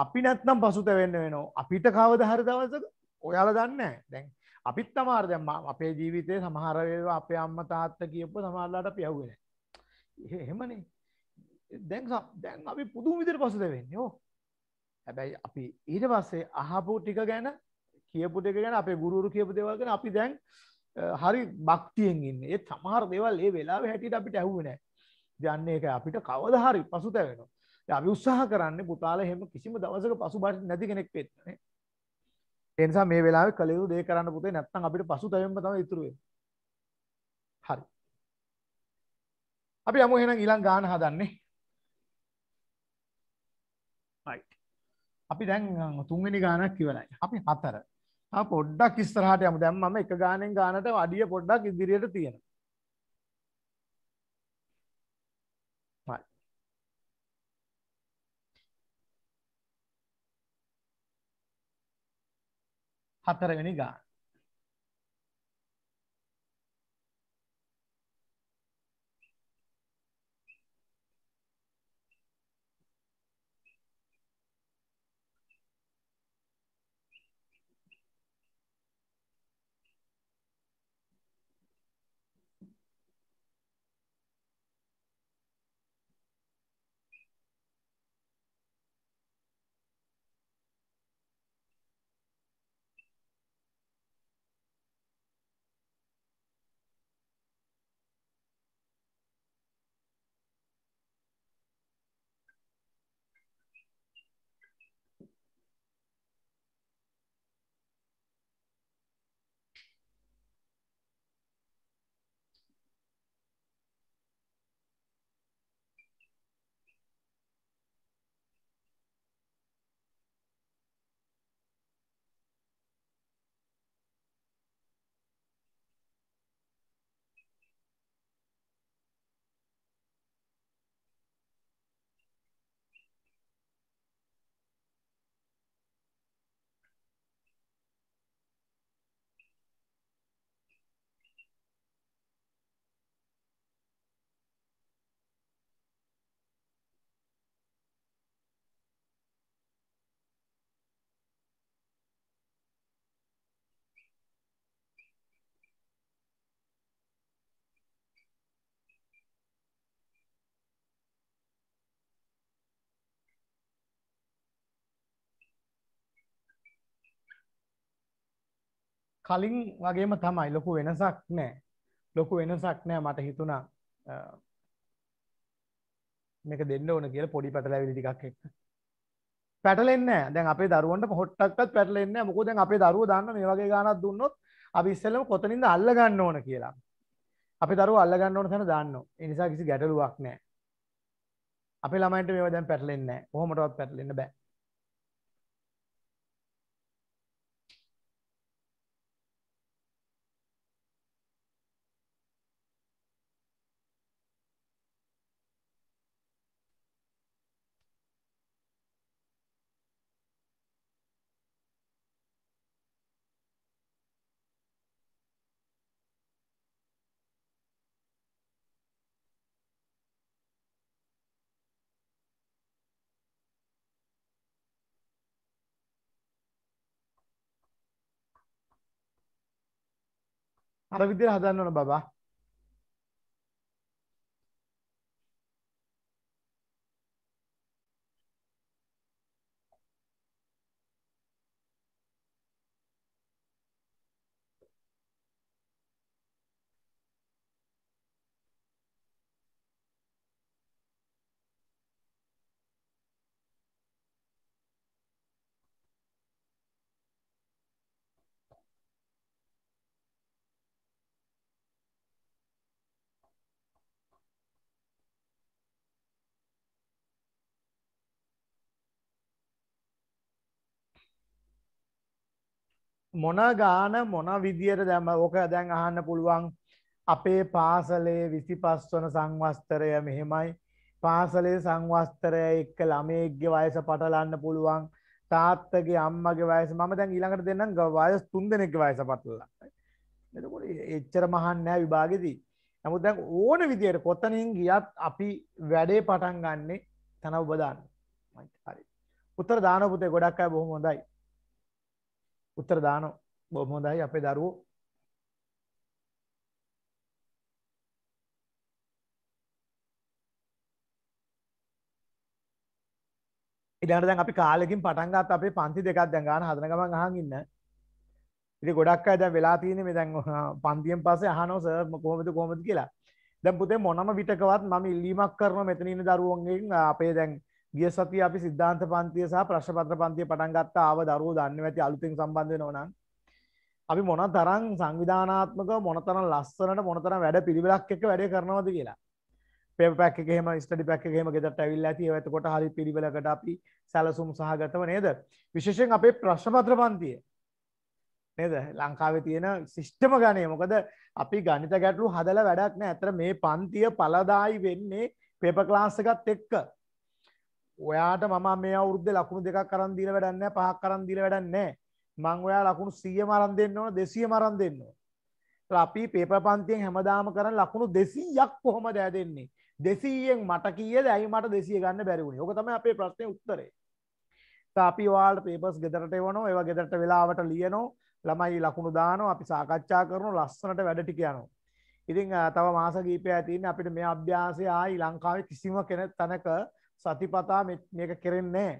අපි නැත්නම් පසුතැවෙන්න වෙනවා අපිට කවද හරි දවසක ඔයාලා දන්නේ දැන් අපිත් තමාර දැන් අපේ ජීවිතේ සමහර වේවා අපේ අම්මා තාත්තා කියපුව සමහරලාට අපි යහුවේ නැහැ එහෙමනේ දැන් දැන් අපි පුදුම විදිහට පසුතැවෙන්නේ ඕ හැබැයි අපි ඊට පස්සේ අහපු ටික ගැන කියපු දෙක ගැන අපේ ගුරුරු කියපු දෙවල් ගැන අපි දැන් හරි භක්තියෙන් ඉන්න ඒ සමහර දෙවල් ඒ වෙලාව හැටියට අපිට ඇහුවනෑ දන්න එක අපිට කවද හරි පසුත වෙනවා අපි උත්සාහ කරන්න පුතාල හෙම කිසිම දවසක පසු බට නැති කෙනෙක් පෙත්නේ එනිසා මේ වෙලාව කළයු දේ කරන්න පුතේ නැත්තම් අපිට පසු තැවෙන්ම තම ඉතුරුවේ හරි අපි යමු එහෙනම් ඊළඟ ගාන හදන්නේ අපි දැන් තුන්වෙනි ගානක් ඉවරයි අපි හතර ආ පොඩ්ඩක් ඉස්සරහට යමු. දැන් මම එක ගානෙන් ගානට අඩිය පොඩ්ඩක් ඉදිරියට තියෙනවා. හරි. හතරවෙනි ගාන. කලින් වගේම තමයි ලොකු වෙනසක් නෑ ලොකු වෙනසක් නෑ මට හිතුණා මේක දෙන්න ඕන කියල පොඩි පැටලැවිලි ටිකක් එක් පැටලෙන්න දැන් අපේ දරුවන්ට පොට්ටක්ත් පැටලෙන්න මොකෝ දැන් අපේ දරුව දන්න මේ වගේ ගානක් දුන්නොත් අපි ඉස්සෙල්ලම කොතනින්ද අල්ලගන්න ඕන කියලා අපි දරුව අල්ලගන්න ඕන තැන දාන්න එනිසා කිසි ගැටලුවක් නෑ අපි ළමයින්ට මේවා දැන් පැටලෙන්නේ කොහොමටවත් පැටලෙන්න බෑ Arabic din hada na baba. මොන ගාන මොන විදියට දැම ඕක දැන් අහන්න පුළුවන් අපේ පාසලේ විසි පස්වන සංවස්තරය මෙහෙමයි පාසලේ සංවස්තරය එක්ක ළමේක්්‍ය වයස පටලන්න පුළුවන් තාත්තගේ අම්මගේ වයස ම දැන් ඊළඟට දෙන්නම් වයස් තුන් දෙනෙක් වයස පටලලා එච්චර මහන්නෑ විභාගෙදී නමුත් දැන් ඕන විදියට කොත්තනින් ගියත් අපි වැඩේ පටන් ගන්නේ තැන උබදාන්න උත්තර දානපුතේ ගොඩක් අය බොහොම හොඳයි උත්තර දානවා. බොහොම හොඳයි අපේ දරුවෝ ඊළඟට දැන් අපි කාලෙකින් පටන් ගත්ත අපේ පන්ති දෙකක් දැන් ගන්න හදන ගමන් අහන් ඉන්න. ඉතින් ගොඩක් අය දැන් වෙලා තියෙන්නේ මේ දැන් පන්තියෙන් පස්සේ අහනවා සර් කොහොමද කොහොමද කියලා. දැන් පුතේ මොනම විටකවත් මම ඉල්ලීමක් කරනවා මෙතන ඉන්න දරුවන්ගෙන් අපේ දැන් ගිය සතිය අපි සිද්ධාන්ත පන්තිය සහ ප්‍රශ්පත්‍ර පන්තිය පටන් ගත්තා ආව දරුවෝ දන්නේ නැති අලුතෙන් සම්බන්ධ වෙනවා නම් අපි මොන තරම් සංවිධානාත්මකව මොන තරම් ලස්සනට මොන තරම් වැඩ පිළිවෙලක් එක්ක වැඩේ කරනවද කියලා. පේපර් පැක් එකේ එහෙම ස්ටඩි පැක් එකේ එහෙම ගෙදරට ඇවිල්ලා ඇති. ඒවත් කොට හරි පිළිවෙලකට අපි සැලසුම් සහගතව නේද? විශේෂයෙන් අපේ ප්‍රශ්නපත්‍ර පන්තිය නේද? ලංකාවේ තියෙන සිස්ටම ගණේ. මොකද අපි ගණිත ගැටලු හදලා වැඩක් නෑ. ඇත්තට මේ පන්තිය පළදායි වෙන්නේ පේපර් ක්ලාස් එකත් එක්ක. ඔයාට මම මේ අවුරුද්ද ලකුණු දෙකක් කරන් දීලා වැඩක් නැහැ පහක් කරන් දීලා වැඩක් නැහැ මං ඔයා ලකුණු 100 මරන් දෙන්න ඕන 200 මරන් දෙන්න ඕන ඒත් අපි පේපර් පන්තියෙන් හැමදාම කරන් ලකුණු 200ක් කොහොමද ඇදෙන්නේ 200ෙන් මට කීයද ඇයි මට 200 ගන්න බැරි වුණේ ඕක තමයි අපේ ප්‍රශ්නේ උත්තරේ අපි ඔයාලට පේපර්ස් ගෙදරට එවනෝ ඒවා ගෙදරට වෙලාවට ලියනෝ ළමයි ලකුණු දානෝ අපි සාකච්ඡා කරනෝ ලස්සනට වැඩ ටික යනවා ඉතිං තව මාස ගීපය ඇතින් අපිට මේ අභ්‍යාසය ආයි ලංකාවේ කිසිම කෙනෙ තැනක සතිපතා මේක කෙරෙන්නේ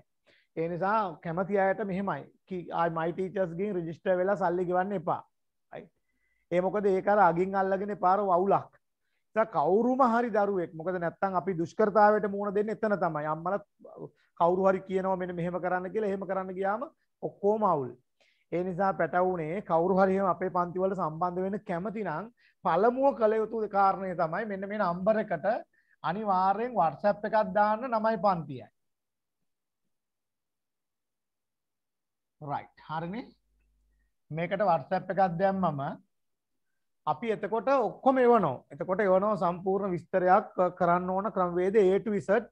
ඒ නිසා කැමති අයට මෙහෙමයි මයිටීචස්ගේ රජිස්ටර් වෙලා සල්ලි ගවන්න එපා ඒ මොකද ඒකර අගින් අල්ලගෙන පාර වවුලක් කවුරුම හරි දරුවෙක් මොකද නැත්තම් අපි දුෂ්කරතාවට මුණ දෙන්න එතන තමයි අම්මල කවුරු හරි කියනවා මෙන්න මෙහෙම කරන්න කියලා එහෙම කරන්න ගියාම ඔක්කොම අවුල්. ඒ නිසා පැටවුනේ කවුරු හරි එහෙම අපේ පන්ති වල සම්බන්ධ වෙන්න කැමති නම් පළමුව කළ යුතු කාරණේ තමයි මෙන්න මේ නම්බරයකට අනිවාර්යෙන් WhatsApp එකක් දාන්න නමයි පන්තියයි. right හරිනේ මේකට WhatsApp එකක් දැම්මම අපි එතකොට ඔක්කොම එවනෝ එතකොට එවනෝ සම්පූර්ණ විස්තරයක් කරන්න ඕන ක්‍රමවේද A to Z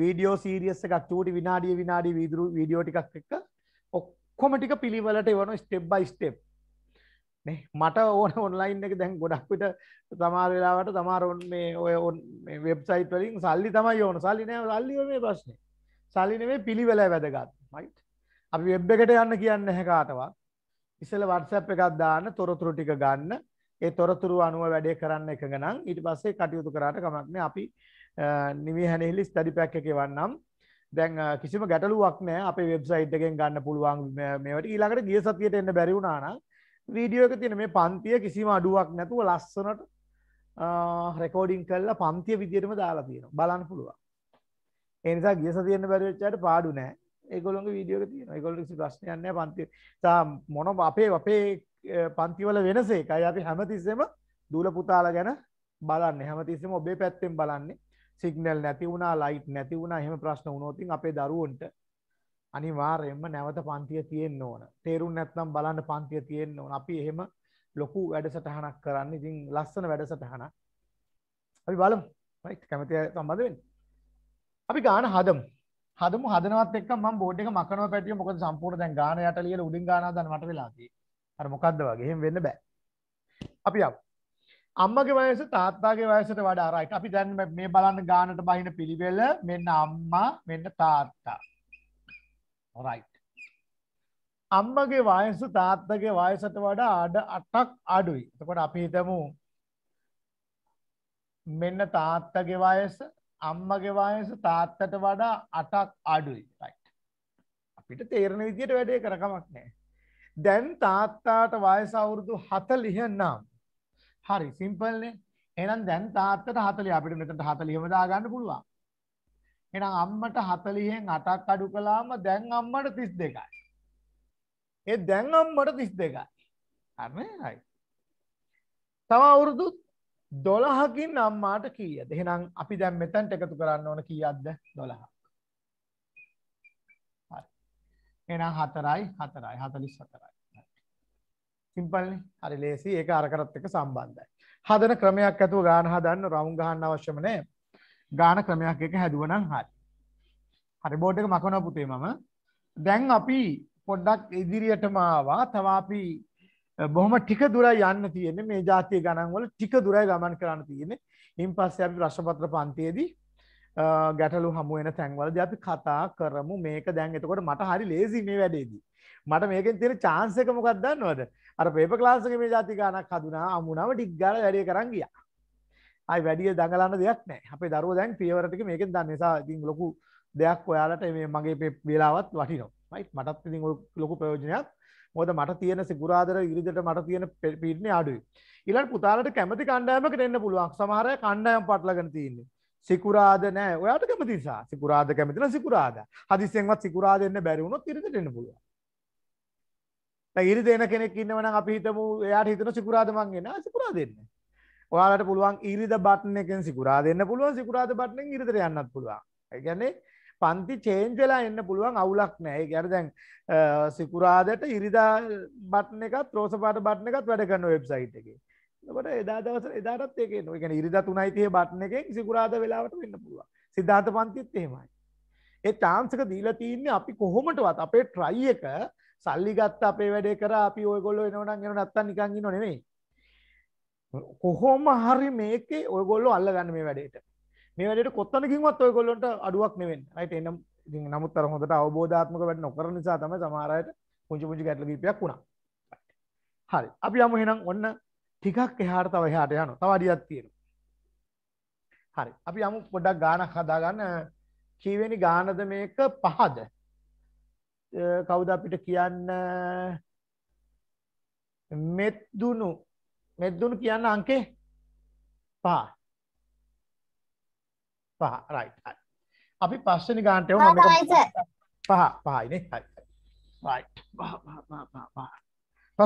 video series එකක් චූටි විනාඩිය විනාඩි වීදුරු වීඩියෝ ටිකක් එක්ක ඔක්කොම ටික පිළිවෙලට එවනෝ ස්ටෙප් බයි ස්ටෙප් මේ මට ඕන ඔන්ලයින් එක දැන් ගොඩක් විට තමාර වෙලාවට තමාරඔන් මේ ඔය ඔන් වෙබ්සයිට් වලින් සල්ලි තමයි ඕන සල්ලි නෑ සල්ලිව මේ ප්‍රශ්නය සල්ලිනේ පිළිවෙල වැදගත් මයිට් අපි වෙබ් එකට යන්න කියන්න හැකාටවත් ඉසල වටසැප් එකක් දාන්න තොරතුරු ටික ගන්න ඒ තොරතුරු අනුව වැඩේ කරන්න එක ගනම් ඊට පස්සේ කටයුතු කරාට කමක්න අපි නිවි හැනෙහිලි ස්ටඩි පැක් එක වන්නම් දැන් කිසිම ගැටලුවක් නෑ අප වෙබ්සයිට් එකෙන් ගන්න පුළුවන් මේවට ඊළඟට ගිය සතියට එන්න බැරිවුණානම් වීඩියෝ එක තියෙන මේ පන්තිය කිසිම අඩුවක් නැතුව ලස්සනට රෙකෝඩින් කල්ල පන්තිය විදිරම දාලා තියෙන බලන්න පුළුවන් එනිසා ගිය සතියන්න බැරිවෙච්චාට පාඩු නෑ ඒගොළොන් වීඩියෝ තියෙන එකගොලි ප්‍රශ්නයන්න පන්ති තා මොන අපේ අපේ පන්තිවල වෙනසේ එකයි අපි හැමතිස්සෙම දූල පුතාල ගැන බලන්න හැමතිස්සම ඔබේ පැත්තෙන් බලන්නේ සිගනල් නැති වුණා ලයිට් නැති වුණ හෙම ප්‍රශ්න වනෝතින් අපේ දරුවන්ට අනිවාර්යෙන්ම නැවත පන්තිය තියෙන්න ඕන තේරුම් නැත්නම් බලන්න පන්තිය තියෙන්න ඕන අපි එහෙම ලොකු වැඩසටහනක් කරන්න ඉතින් ලස්සන වැඩසටහනක් අපි බලමු කැමති සම්බඳ වෙන්න අපි ගාන හදමු හදමු හදනවත් එක්ක මම බෝඩ් එක මකනවා පැටිය මොකද සම්පූර්ණ දැන් ගාන යට ලියලා උඩින් ගානවා දැන් මට වෙලා තියෙන්නේ අර මොකද්ද වගේ එහෙම වෙන්න බෑ අපි යමු අම්මගේ වයස තාත්තාගේ වයසට වඩා රයිට් අපි දැන් මේ බලන්න ගානට බහින පිළිවෙල මෙන්න අම්මා මෙන්න තාත්තා රයිට්. අම්මගේ වයස තාත්තගේ වයසට වඩා අඩ අටක් අඩුයි තකොට අපි හිතමු මෙන්න තාත්තගේ වයස අම්මගේ වයස තාත්තට වඩා අටක් අඩුයි අපිට තේරණ විදියට වැඩේ කරකමක් නෑ දැන් තාත්තාට වයස අවුරුදු හත ලිහන්නම් හරි සිම්පල්නේ එනම් දැන් තාත්තට හතලි අපිට මෙතට හතලියම දාගන්න පුළුවන් එහෙනම් අම්මට 40න් 8ක් අඩු කළාම දැන් අම්මට 32යි. ඒ දැන් අම්මට 32යි. හරි නේද? තව අවුරුදු 12කින් අම්මාට කීයද? එහෙනම් අපි දැන් මෙතනට එකතු කරන්න ඕන කීයක්ද? 12ක්. හරි. එහෙනම් 4යි 4යි 44යි. සිම්පල් නේ. හරි ලේසි. ඒක අර කරත් එක සම්බන්ධයි. හදන ක්‍රමයක් ඇතුව ගාන හදන්න රවුම් ගහන්න අවශ්‍යම නැහැ. ගාන ක්‍රමයක් එක හැදුවනම් හරි හරි බෝඩ් එක මකන පුතේ මම දැන් අපි පොඩ්ඩක් ඉදිරියටමවා තවාපි බොහොම ටික දුරයි යන්න තියෙන මේ ජාතිය ගණන්වල ටික දුරයි ගමන් කරන්න තියෙන ඉන් පස්සේ අපි රශ්පත්‍ර පන්තියේදී ගැටලු හමුවෙන තැන්වලද අපි කතා කරමු මේක දැන් එතකොට මට හරි ලේසි මේ වැඩේදී. මට මේකෙන් තියෙන චාන්සක මොකක් දන්නවද අර පේප ලාසක මේ ජාතිකානක් හදුනා අමුණාව ඩික්්ගල වැඩේ කරන් ගියා අයි වැඩිය දඟලන්න දෙයක් නෑ අපේ දරුව දැන් පියවරටක මේකෙන් දන්න නිසා ඉතින් ලොකු දෙයක් ඔයාලට මේ මගේ වෙලාවත් වටිනවා යි මටත් ඉතින් ලොකු ප්‍රයෝජනයක් මොද මට තියෙන සිගුරාදර ඉරිදිට මට තියෙන පිටනේ අඩුයි ඉලට පුතාලට කැමති කණ්ඩායමකට එන්න පුළුවන් සමහර කණ්ඩායම් පටලගෙන තියන්නේ සිකුරාද නෑ ඔයාට කැමති නිසා සිකුරාද කැමතින සිකුරාද හදිසියෙන්වත් සිකුරාද එන්න බැරි වුණොත් ඉරිදිට එන්න පුළුවන් ඉරිදෙන කෙනෙක් ඉන්නවනම් අපි හිතමු එයාට හිතන සිකුරාද මං එනවා සිකුරාද එන්නේ ඔයාලට පුළුවන් ඊරිද බට්න එකෙන් සිකුරා දෙන්න පුළුවන් සිකුරාද බට්නෙන් ඉරිතර යන්නත් පුළුවන් ගැන්නේ පන්ති චේන්ජ් වෙලා එන්න පුළුවන් අවුලක් නෑ ගැර දැන් සිකුරාදට ඉරිදා බට්න එක ත්‍රෝසපාට බට්න එකත් වැඩ කරන්න වෙබ්සයිට් එක ට එදා දවස එදාටත් ඒක එක ඉරිද තුනයිතිය බට්න එකෙන් සිකුරාද වෙලාවට වෙන්න පුළුවන් සිද්ධාත පන්තිත් එහෙමයි ඒ තාන්සක දීල තියන්නේ අපි කොහොමටවත් අපේ ට්‍රයි එක සල්ලි ගත්ත අපේ වැඩේ කර අපි ඔයගොල්ලො එනවනන් ගෙන නත්තන් නිකංගි නොනෙවෙයි කොහොම හරි මේකේ ඔයගොල්ලෝ අල්ලගන්න මේ වැඩේට මේ වැඩට කොත්තනකින්වත් ඔයගොල්ලොන්ට අඩුවක් නෙවෙන් අයිට එනම් නමුත් අර හොඳට අවබෝධාත්මක වැඩ නොකර නිසා තමයි සමහරයට පුංචි පුංචි ගැටලු කිහිපයක් වුණා හරි අපි යමු එහෙනම් ඔන්න ටිකක් එහාට තව එහාට යනවා තව අඩියක් තියෙනවා හරි අපි යමු පොඩ්ඩක් ගානක් හදාගන්න කීවෙනි ගානද මේක පහද කවුද අපිට කියන්න මෙත්දුණු මෙද්දුණු කියන්න අංකේ පහ පහ රයිට් හරි අපි පස්වෙනි ගානට යමු මම පහ පහයිනේ හරි රයිට් පහ පහ පහ පහ පහ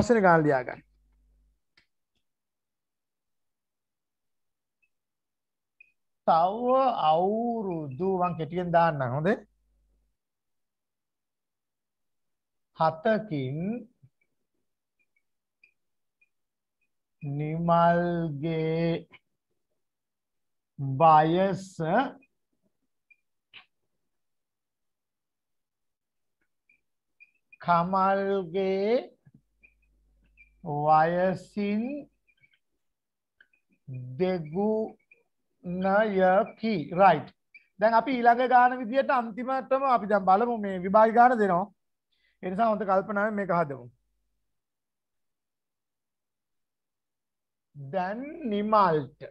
පස්වෙනි ගාන ලියා ගන්න තව අවුරුදු මං කෙටියෙන් දාන්න හොඳේ හතකින් නිමල්ගේ වයස කමල්ගේ වයසින් දෙගුණයකි රයිට් දැන් අපි ඊළඟ ගාන විදියට අන්තිමටම අපි දැන් බලමු මේ විභාග ගාන දෙනවා එනිසා හොඳ කල්පනාවෙන් මේක හදමු දැන් නිමල්ට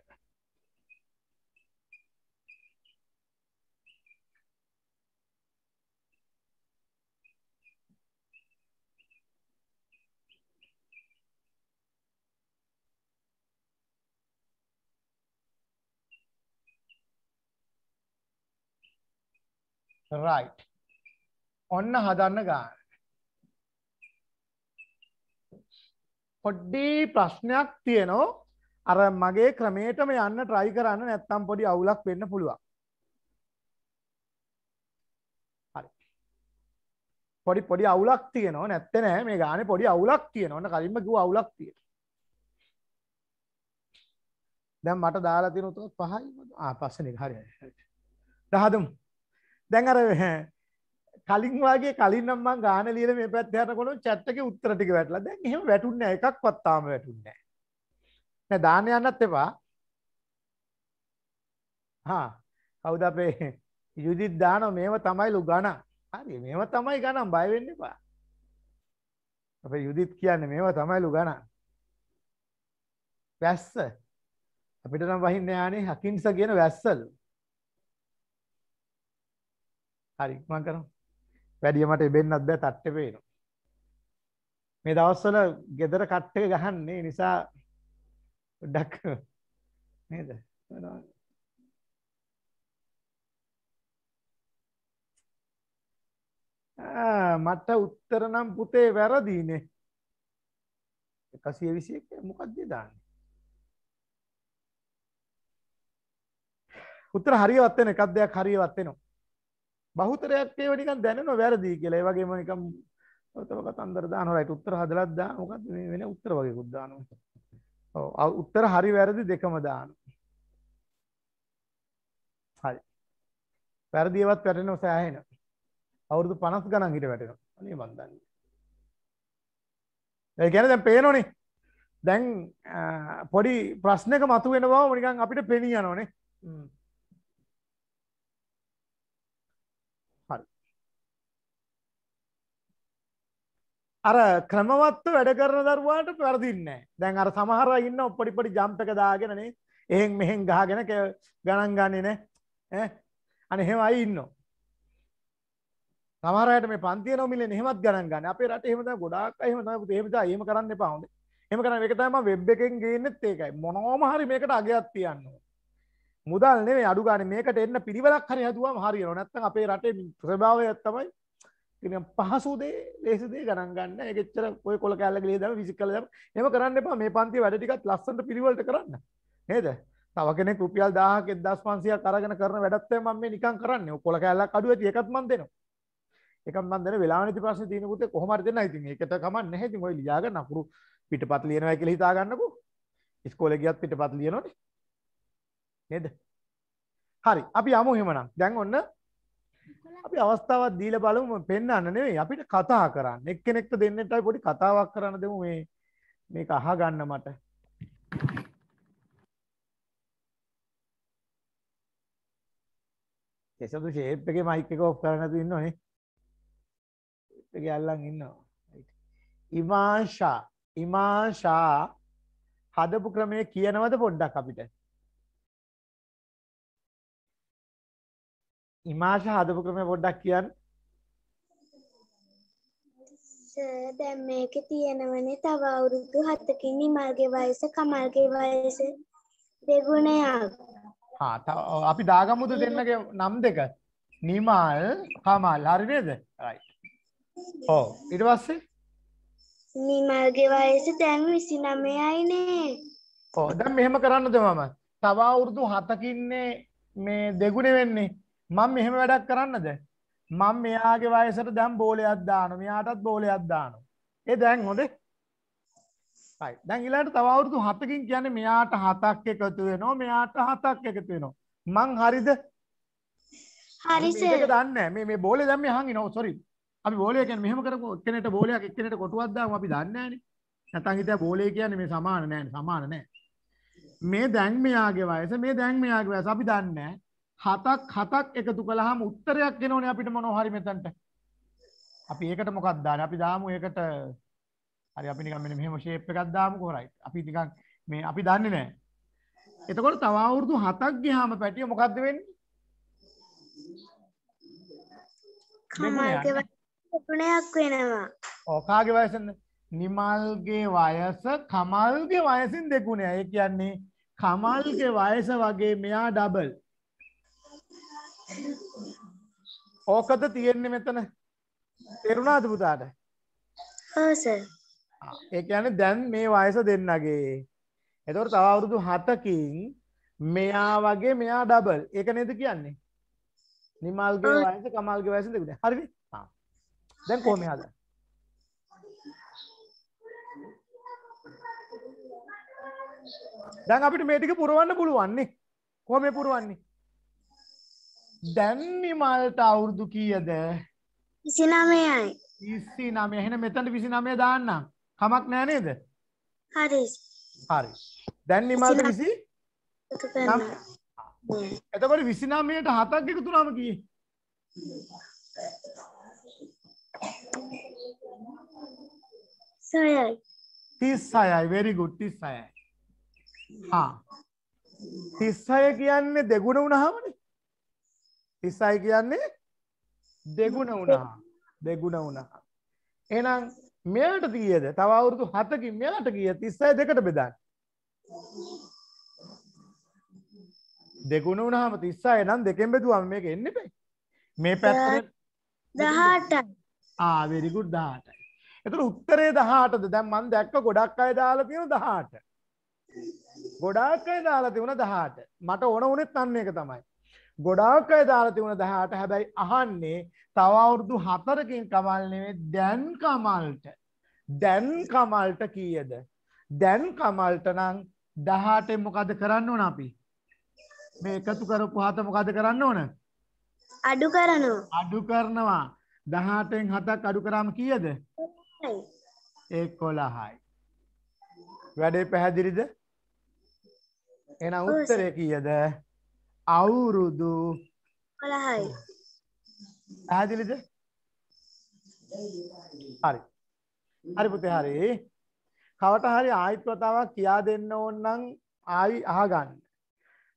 right ඔන්න හදන්න ගන්න පොඩ්ඩි ප්‍රශ්නයක් තියනෝ අර මගේ ක්‍රමේටම යන්න ට්‍රයි කරන්න නැත්තම් පොඩි අවුලක් වෙන්න පුළුවන් පොඩි පොඩි අවුලක් තියනවා නැත්තේ නෑ මේ ගානේ පොඩි අවුලක් තියෙනවා ඔන්න කලින්ම කිව්ව අවුලක් තියෙනවා දැන් මට දාලා තියෙන උත්තර පහයි ආ පස්සේ නේ හරි හරි දහදමු දැන් අර කලින් වාගේ කලින් නම් මං ගාන ලියලා මේ පැත්ත යනකොට chat එකේ උත්තර ටික වැටලා. දැන් එහෙම වැටුන්නේ නැහැ. එකක්වත් තාම වැටුන්නේ නැහැ. නෑ දාන්න යන්නත් එපා. හා කවුද අපේ යුදිත් දාන මේව තමයි ලු ගණන්. හරි මේව තමයි ගණන් බය වෙන්න එපා. අපේ යුදිත් කියන්නේ මේව තමයි ලු ගණන්. වැස්ස අපිට නම් වහින්න යානේ හකින්ස කියන වැස්සලු. හරි මම කරමු. වැඩියමට එබෙන්න්නත් බෑ තට්ට පේන මේ දවස්වල ගෙදර කට්ටක ගහන්නේ නිසා ඩක් නේද මට උත්තර නම් පුතේ වැරදිනේ එකසිය විසි එක මොකක්ද දාන්න උත්තර හරිවත්වෙන එකක් දෙයක් හරිවත්වෙනවා බහුතරයක් ඒව නිකන් දැනනවා වැරදි කියලා. ඒ වගේම නිකන් තව කතන්දර දානවා රයිට් උත්තර හදලත් දානවා. මොකද්ද මේ වෙන උත්තර වගේකුත් දානවා. ඔව් උත්තර හරි වැරදි දෙකම දානවා. හරි. වැරදි ඒවත් වැටෙනවා සෑහෙනවා. අවුරුදු 50 ගණන් හිට වැටෙනවා. අනේ මන් දන්නේ. ඒ කියන්නේ දැන් පේනෝනේ. දැන් පොඩි ප්‍රශ්නයක මතුවෙන බව නිකන් අපිට පෙනී යනෝනේ. හ්ම්. අර ක්‍රමවත්ව වැඩ කරන දරුවාට වැරදින්නේ දැන් අර සමහර ඉන්න ඔප්පටිපටි ජම්ප එක දාගෙනනේ එහෙන් මෙහෙන් ගහගෙන ගණන් ගන්නේ නෑ අන එහෙම අයි ඉන්න සමහරයට මේ පන්තිය නොමිල නෙමත් ගණන් ගන්න අපේ රට එහෙමත ගොඩක් එහෙම එහෙමත ඒම කරන්න පහුද එම කරන එක තම වෙබ් එකෙන් ගේන්නෙත් ඒකයි මොනෝම හරි මේකට අගයක් තියන්න මුදල් නේ අඩුගාන මේකට එන්න පිරිවලක් හරි හැතුවම හරියන නැත්තම් අපේ රටේ ප්‍රභාවයක් තමයි පහසුදේ ලේසිදේ ගණන් ගන්න එකච්චර ඔය කොළ කෑල්ලගේ දම විසිකල එම කරන්න එපා මේ පන්ති වැඩටිකත් ලස්සට පිරිවලට කරන්න නේද තවගෙන කුපියල් දාහක දස් පන්සිය කරගෙන කරන වැඩත්තේ මම නිකන් කරන්න කොළ කෑල්ල කඩුව ඒකත් මන් දෙනවා එකක් මන් දෙන වෙලාවනති ප්‍රශ්න තියෙන පුතේ කොහොමද දෙන්න ඉතින් ඒකට කමක් නැහැ ඉතින් ඔය ලියාගෙන අකුරු පිටපත් ලියනවා කියලා හිතා ගන්නකෝ ඉස්කෝලේ ගියත් පිටපත් ලියනවනේ නේද හරි අපි යමු එහෙමනම් දැන් ඔන්න අපි අවස්ථාවත් දීල බලමු පෙන්න්න නෙවෙයි අපිට කතා කරන්න එක්කෙනෙක්ට දෙන්නටයි පොඩි කතාවක් කරන්න දෙමු මේ මේක අහ ගන්න මට කෙසතු ශේප් එක මයික එක ඔප් කරන තු ඉන්නනේ එක අල්ලන් ඉන්නවා ඉමාශා ඉමාශා හදපු ක්‍රමය කියනවද පොඩ්ඩක් අපිට ඉමාෂ හදපු ක්‍රමය පොඩ්ඩක් කියන්න. සර් දැන් මේකේ තියෙනවනේ තව අවුරුදු 7කින් නිමල්ගේ වයස කමල්ගේ වයස දෙගුණයක්. හා අපි දාගමුද දෙන්නගේ නම් දෙක. නිමල් කමල් හරි නේද? right. ඔව් ඊට පස්සේ නිමල්ගේ වයස දැන් 29යි නේ. ඔව් දැන් මෙහෙම කරන්නද මම? තව අවුරුදු 7කින්නේ මේ දෙගුණ වෙන්නේ. මං මෙහෙම වැඩක් කරන්නද මං මෙයාගේ වයසට දැම් බෝලයක් දාන මෙයාටත් බෝලයක් දාන ඒ දැන් හොදේ දැන් ඉලාට තවරුදු හතකින් කියන මෙයාට හතක් එකතු වෙනවා මෙයාට හතක් එකතු වෙනවා මං හරිද හරිසක දන්න මේ බෝල දම හඟි නොව සොරි අපි බෝලයක මෙහම කර කෙනට බෝලයක් එක්කනට කොටුවත්දාම අපි දන්නන නැතන් හිත බෝලය කියන මේ සමාන නෑ සමාන නෑ මේ දැන් මෙයාගේ වයස මේ දැන් මෙයාගේ වයස අපි දන්නෑ හතක් හතක් එකතු කළහම උත්තරයක් එනෝනේ අපිට මොනව හරි මෙතනට. අපි ඒකට මොකක්ද දාන්නේ? අපි දාමු ඒකට හරි අපි නිකන් මෙන්න මෙහෙම shape එකක් දාමුකෝ right. අපි නිකන් මේ අපි දන්නේ නැහැ. එතකොට තව අවුරුදු හතක් ගියාම පැටිය මොකද්ද වෙන්නේ? කමල්ගේ තුනයක් වෙනවා. ඔව් කාගේ වයසෙන්ද? නිමල්ගේ වයස කමල්ගේ වයසින් දෙගුණය. ඒ කියන්නේ කමල්ගේ වයස වගේ මෙයා ඩබල්. ඕකද තියෙන්නේ මෙතන තෙරුණාද පුතාට ඒන දැන් මේ වයස දෙන්නගේ එතොට තවුරුදු හතකින් මෙයා වගේ මෙයා ඩබල් එක නේද කියන්නේ නිමල්ගේ වයස කමල්ගේ වයස දෙකුට හරි දැන් කෝම හද දැන් අපිට මේටික පුරුවන්න පුළුවන්නේ කොහොම පුරුවන්නේ දැන් නිමල්ට අවුරුදු කීයද විසිනමයයි ඉස්සි නම එහෙන මෙතැට විසිනමය දාන්නම් කමක් නෑනේද හරි හරි දැන් නිමල්ට විසි එතකොට විසිනාමයට හතක් එක තුනාම කිය සයයි තිස් සයයි වෙරිගුඩ් තිස් සයයි තිස්සය කියන්නේ දෙගුණ වුණහමනේ තිස්සයි කියන්නේ දෙගුණ වුණා දෙගුණ වුණා එනම් මෙයට තියද තව අවුරුදු හතකින් මෙලට කිය තිස්සයි දෙකට බෙදන්න දෙගුණ වුණහම තිස්සා එනම් දෙකෙන් බෙදුවම් මේක එන්නපේ මේ පැත්ත දහටයි ආවෙරිකුඩ් දහටයි එතුර උත්තරේ දහටද දැම් මන් දැක්ක ගොඩක් අය දාලා තියෙන දහට ගොඩාක් අය දාලා තිබුණ දහට මට ඕන උනෙත් අන්න එක තමයි ගොඩාක් අය දාලා තිබුණ 18 හැබැයි අහන්නේ තව අවුරුදු 4කින් කමල් නෙමෙයි දැන් කමල්ට දැන් කමල්ට කීයද දැන් කමල්ට නම් 18 මොකද කරන්න ඕන අපි මේ එකතු කරපු හත මොකද කරන්න ඕන අඩු කරනවා අඩු කරනවා 18න් 7ක් අඩු කරාම කීයද 11යි වැඩේ පැහැදිලිද එහෙනම් උත්තරේ කීයද 11 අවුරුදු 12යි. පැහැදිලිද? හරි. හරි පුතේ හරි. කවට හරි ආයිත් වතාවක් කියා දෙන්න ඕන නම් ආයි අහගන්න.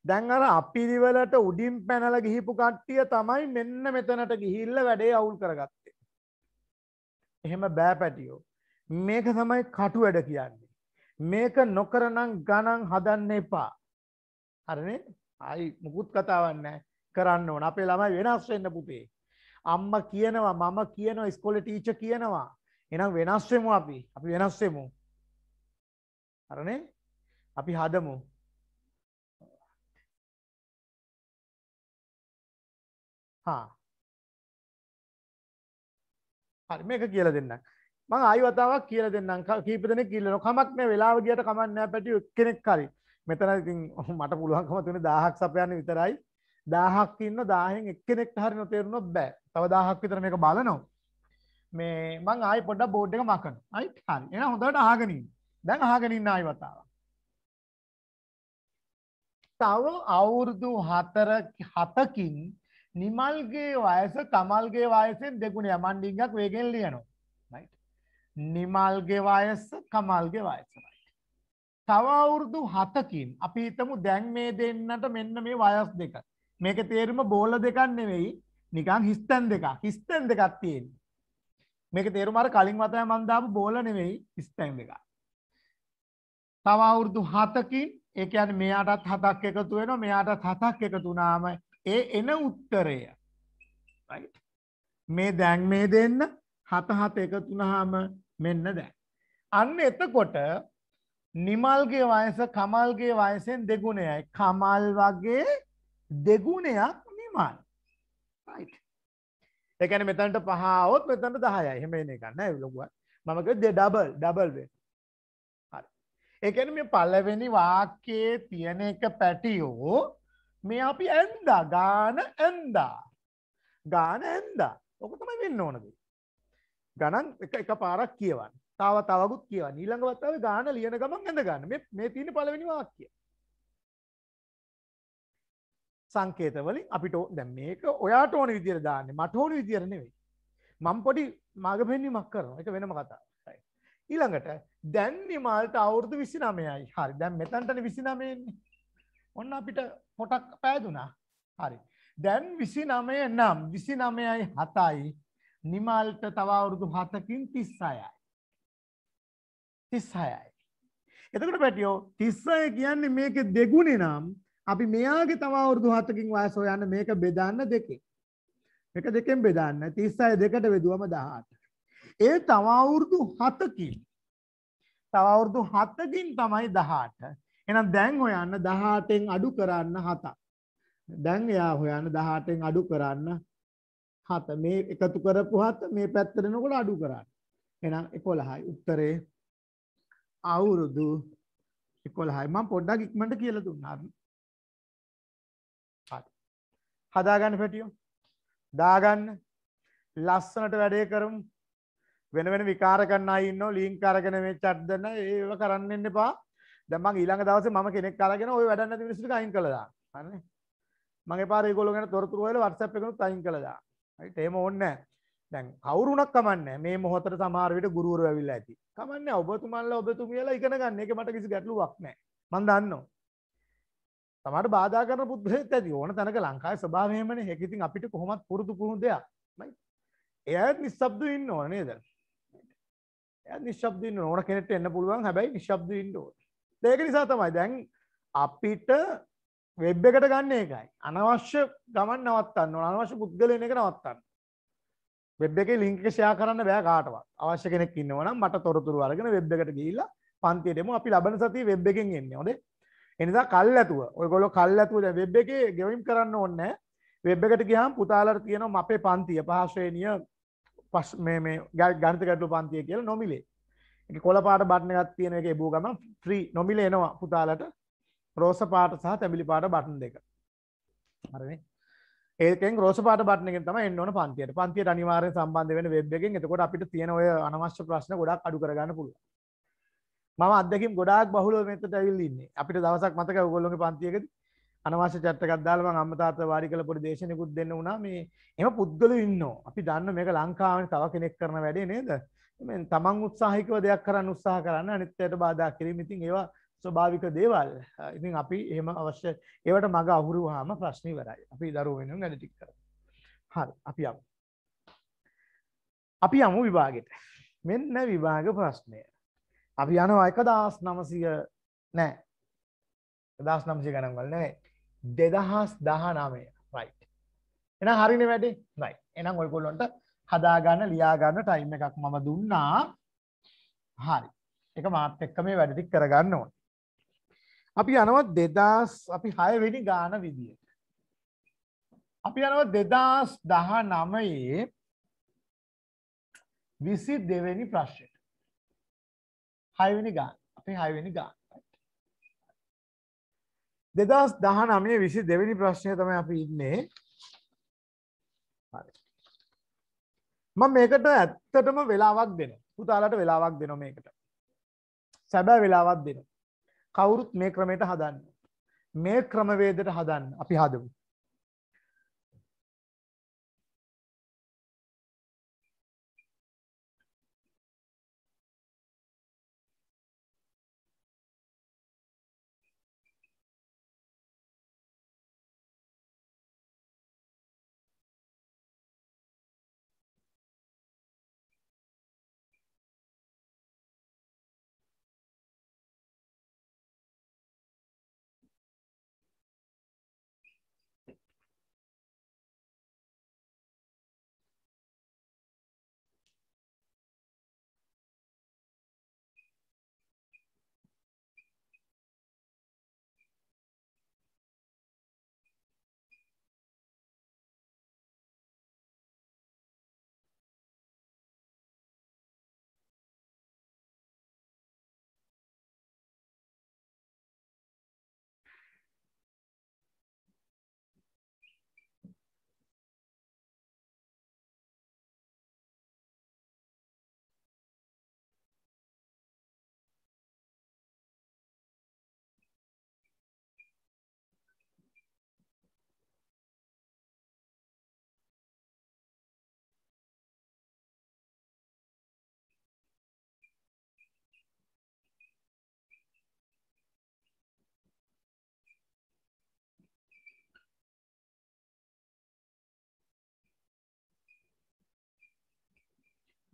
දැන් අර අපිරිවලට උඩින් පැනලා ගිහිපු කට්ටිය තමයි මෙන්න මෙතනට ගිහිල්ලා වැඩේ අවුල් කරගත්තේ. එහෙම බෑ පැටියෝ. මේක තමයි කටු වැඩ කියන්නේ. මේක නොකරනම් ගණන් හදන්න එපා. හරිනේ? ආයි මුකුත් කතාවන්න කරන්න ඕන අපේ ළමයි වෙනස් වෙන්න පුතේ අම්ම කියනවා මම කියනවා ස්කොල ටීච කියනවා එනම් වෙනස්වෙමු අපි අපි වෙනස්වෙමු අරනේ අපි හදමු හරි මේක කියල දෙන්න මං අයිවතාවක් කියල දෙන්නම් කීපදන කියල්ලන කමක්න වෙලාව ගියට කමන්න පැටි කෙනෙක් කරරි මෙතන ඉතින් මට පුළුවන්කම තියෙන 1000ක් සපයන්නේ විතරයි 1000ක් ඉන්න 1000න් එක්කෙනෙක්ට හරි නොතේරුණොත් බෑ තව 1000ක් විතර මේක බලනවා මේ මං ආයි පොඩ්ඩක් බෝඩ් එක මකන අයිට් හරි එහෙනම් හොඳට අහගෙන ඉන්න දැන් අහගෙන ඉන්න ආයි වතාවක් තව අවුරුදු 4 7කින් නිමල්ගේ වයස කමල්ගේ වයසෙන් දෙගුණයක් මන් ඩිංගක් වේගෙන් ලියනවා රයිට් නිමල්ගේ වයස කමල්ගේ වයසයි තව අවුරුදු හතකින් අපි හිතමු දැන් මේ දෙන්නට මෙන්න මේ වයස් දෙක. මේක තේරුම බෝල දෙකක් නෙවෙයි නිකන් හිස්තැන් දෙකක්. හිස්තැන් දෙකක් තියෙන්නේ. මේක තේරුම අර කලින් වතාවේ මම දාපු බෝල නෙවෙයි හිස්තැන් දෙකක්. තව අවුරුදු හතකින් ඒ කියන්නේ මෙයාටත් හතක් එකතු වෙනවා මෙයාටත් හතක් එකතු වුණාම ඒ එන උත්තරය right මේ දැන් මේ දෙන්න හත හත එකතු වුණාම මෙන්න දැන් අන්න එතකොට නිමල්ගේ වයස කමල්ගේ වයසෙන් දෙගුණයයි කමල් වගේ දෙගුණයක් නිමල් එකන මෙතන්ට පහාවොත් මෙතන්ට දහයයි හෙම එන ගන්න ලොකුව මමක දෙඩබල් ඩබල්වේ එකන මේ පලවෙනි වාක්‍යයේ තියෙන එක පැටියෝ මේ අපි ඇන්දා ගාන ඇන්දා ගාන ඇන්දා ඔකතම වෙන්න ඕනද ගණන් එක පාරක් කියවන්න තව තවකුත් කියවන්න ඊළඟ වතාවේ ගාන ලියන ගමන් ඇඳ ගන්න මේ මේ තියෙන පළවෙනි වාක්‍යය සංකේත වලින් අපිට දැන් මේක ඔයාට ඕන විදියට දාන්නේ මට ඕන විදියට නෙවෙයි මම පොඩි මග පෙන්වීමක් කරනවා ඒක වෙනම කතාවක් ඊළඟට දැන් නිමාල්ට අවුරුදු 29යි හරි දැන් මෙතනටනේ 29 එන්නේ ඔන්න අපිට පොටක් පෑදුනා හරි දැන් 29 නම් 29යි 7යි නිමාල්ට තව අවුරුදු 7කින් 36යි තිස්සායයි. එතකට පැටියෝ තිස්සය කියන්නේ මේක දෙගුණේ නම් අපි මෙයාගේ තව අවුරුදු හතකින් වයස හොයන්න මේක බෙදන්න දෙකේ. එක දෙකෙන් බෙදන්න තිස්සය දෙකට බෙදුවම 18. ඒ තව අවුරුදු 7කින් තව අවුරුදු 7කින් තමයි 18. එහෙනම් දැන් හොයන්න 18ෙන් අඩු කරන්න 7ක්. දැන් එයා හොයන්න 18ෙන් අඩු කරන්න 7. මේ එකතු කරපු 7 මේ පැත්තට එනකොට අඩු කරන්න. එහෙනම් 11යි උත්තරේ අවුරුදු 11යි. මම පොඩ්ඩක් ඉක්මනට කියලා දුන්නා. හරි. හදාගන්න පැටියෝ. දාගන්න. ලස්සනට වැඩේ කරමු. වෙන වෙන විකාර කරන අය ඉන්නවා ලින්ක් අරගෙන මේ chat දන්න ඒව කරන්න එන්න එපා. දැන් මම ඊළඟ දවසේ මම කෙනෙක් අරගෙන ওই වැඩ නැති මිනිස්සුන්ට අයින් කළා දාන්න. හරිනේ. මගේ පාර ඒගොල්ලෝ ගැන තොරතුරු හොයලා WhatsApp එකකට අයින් කළා දාන්න. හරි. එහෙම ඕනේ නැහැ. දැන් කවුරුණක් කමන්නේ මේ මොහොතට සමහර විට ගුරුවරු ඇවිල්ලා ඇති. කමන්නේ ඔබතුමන්ලා ඔබතුමියලා ඉගෙන ගන්න. ඒක මට කිසි ගැටලුවක් නැහැ. මම දන්නවා. සමහර බාධා කරන පුද්ගලෙත් ඇති. ඕන තැනක ලංකාවේ ස්වභාවය එහෙමනේ. ඒක ඉතින් අපිට කොහොමත් පුරුදු පුහුණු දෙයක්. එයාත් නිශ්ශබ්දව ඉන්න ඕන නේද? එයාත් නිශ්ශබ්දව ඉන්න ඕන කෙනෙක්ට එන්න පුළුවන්. හැබැයි නිශ්ශබ්දව ඉන්න ඕන. ඒක නිසා තමයි දැන් අපිට වෙබ් එකට ගන්න එකයි. අනවශ්‍ය ගමන් නවත්තන්න ඕන. අනවශ්‍ය පුද්ගලයන් එක නවත්තන්න. වෙබ් එකේ ලිංක ෂයා කරන්න බෑ කාටවත් අවශ්‍ය කෙනෙක් ඉන්නවනම් මට තොරතුරු අරගෙන වෙබ් එකට ගිහිල්ලා පන්තියටම අපි ලබන සතිය වෙබ් එකෙන් එන්නේ හොඳේ එනිසා කල් ඇතුව ඔයගොල්ලෝ කල් ඇතුව දැන් වෙබ් එකේ ගෙවීම් කරන්න ඕනේ වෙබ් එකට ගියාම පුතාලට තියෙනවා අපේ පන්තිය පහ ශ්‍රේණිය පස් මේ මේ ගණිත ගැටළු පන්තිය කියලා නොමිලේ එක කොළ පාට බටන එකක් තියෙන එක එබූ ගමන් ෆ්‍රී නොමිලේ එනවා පුතාලට රෝස පාට සහ තැඹිලි පාට බටන් දෙක හරිනේ ඒකෙන් රෝස පාට බටනගෙන් තම එන්න ඕන පන්තියට පන්තියට අනිවාර්ය සම්බන්ධ වෙන වෙබ් එකෙන් එතකොට අපිට තියෙන ඔය අනවශ්‍ය ප්‍රශ්න ගොඩක් අඩු කරගන්න පුළුවන් මම අත්දැකීම් ගොඩාක් බහුලව මෙතනට ඇවිල්ලා ඉන්නේ අපිට දවසක් මතකයි ඔයගොල්ලෝගේ පන්තියකදී අනවශ්‍ය චැට් එකක් දාලා මම අම්මා තාත්තා වාඩි කරලා පොඩි දේශනෙකුත් දෙන්න වුණා මේ එහෙම පුද්ගලෝ ඉන්නෝ අපි දන්න මේක ලංකාවේ තව කෙනෙක් කරන වැඩේ නේද මේ තමන් උත්සාහිකව දෙයක් කරන්න උත්සාහ කරන්න අනිත් අයට බාධා කිරීම ඉතින් ඒවා ස්වභාවික දේවල් ඉතින් අපි එහෙම අවශ්‍ය ඒවට මඟ අහුරුවාම ප්‍රශ්න ඉවරයි. අපි දරුවෝ වෙනුවෙන් වැඩ ටික කරමු. හරි අපි යමු. අපි යමු විභාගෙට. මෙන්න විභාග ප්‍රශ්නය. අපි යනවා 1900 නෑ. 1900 ගණන් වල නෙවෙයි. 2019 right. එහෙනම් හරිනේ වැඩේ. right. එහෙනම් ඔයගොල්ලන්ට හදා ගන්න ලියා ගන්න ටයිම් එකක් මම දුන්නා. හරි. ඒක මාත් එක්ක මේ වැඩ ටික කරගන්න ඕනේ. අපි යනවත් දෙදස් අපි හයවෙනි ගාන විදියට. අපි යනව දෙදස් දහ නමයේ විසි දෙවැනි ප්‍රශ්යට. හයවෙනි ගාන අපි හයවෙනි ගාන. දෙදස් දහ නමේ විසි දෙවැනි ප්‍රශ්නය තම අපි ඉන්නේ මම මේකට ඇත්තටම වෙලාවක් දෙන පුතාලට වෙලාවක් දෙන මේකට සැබෑ වෙලාවක් දෙනවා කවුරුත් මේ ක්‍රමයට හදන්න. මේ ක්‍රමවේදයට හදන්න අපි හදමු.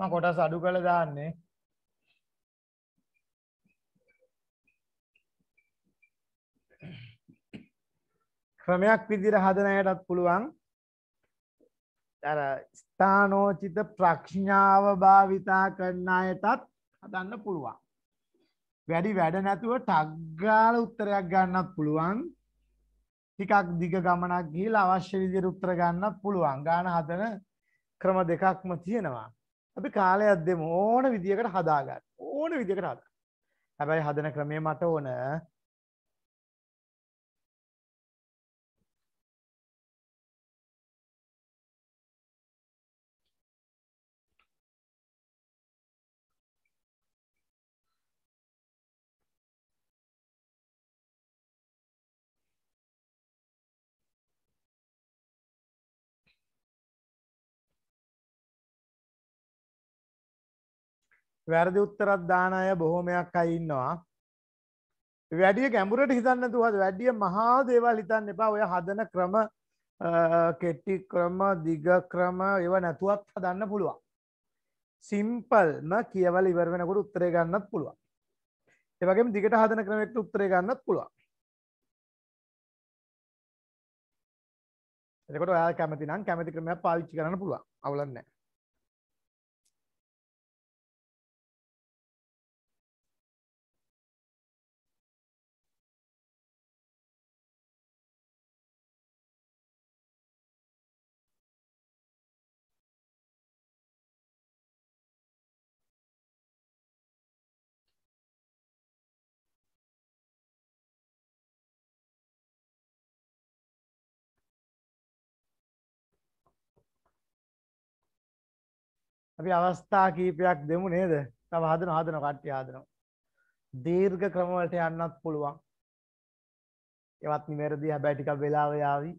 මම කොටස් අඩු කරලා දාන්නේ ක්‍රමයක් විදිහට හදන අයටත් පුළුවන් අර ස්ථානෝචිත ප්‍රඥාව භාවිතා කරන අයටත් හදන්න පුළුවන්. වැඩි වැඩ නැතුව ටග්ගාල උත්තරයක් ගන්නත් පුළුවන්. ටිකක් දිග ගමනක් ගිහිලා අවශ්‍ය විදිහට උත්තර ගන්නත් පුළුවන්. ගාන හදන ක්‍රම දෙකක්ම තියෙනවා. අපි කාලයක් දෙමු ඕන විදියකට හදාගන්න ඕන විදියකට හදා. හැබැයි හදන ක්‍රමය මට ඕන වැරදි උත්තරත් දාන අය බොහොමයක් අය ඉන්නවා. වැඩිය ගැඹුරට හිතන්න නැතුව වැඩිය මහා දේවල් හිතන්න එපා. ඔය හදන ක්‍රම කෙටි ක්‍රම දිග ක්‍රම ඒව නැතුවත් හදන්න පුළුවන්. සිම්පල්ම කියවල ඉවර වෙනකොට උත්තරේ ගන්නත් පුළුවන්. ඒ වගේම දිගට හදන ක්‍රමයකට උත්තරේ ගන්නත් පුළුවන්. එතකොට ඔයාලා කැමති නම් කැමති ක්‍රමයක් පාවිච්චි කරන්න පුළුවන්. අවුලක් නැහැ. අපි අවස්ථා කීපයක් දෙමු නේද? තව හදන හදන කට්ටිය හදනවා. දීර්ඝ ක්‍රම වලට යන්නත් පුළුවන්. ඒවත් නිවැරදි හැබැයි ටිකක් වෙලාව යාවි.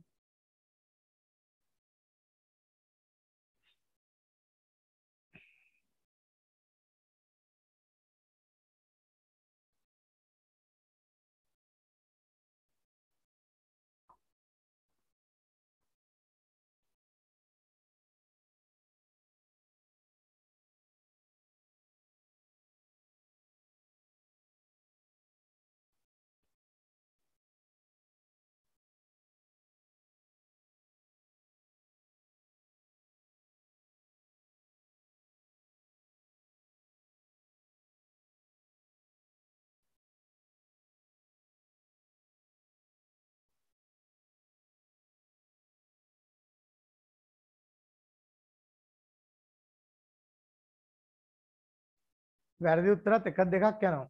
වැරදි උත්තරත් එකක් දෙකක් යනවා.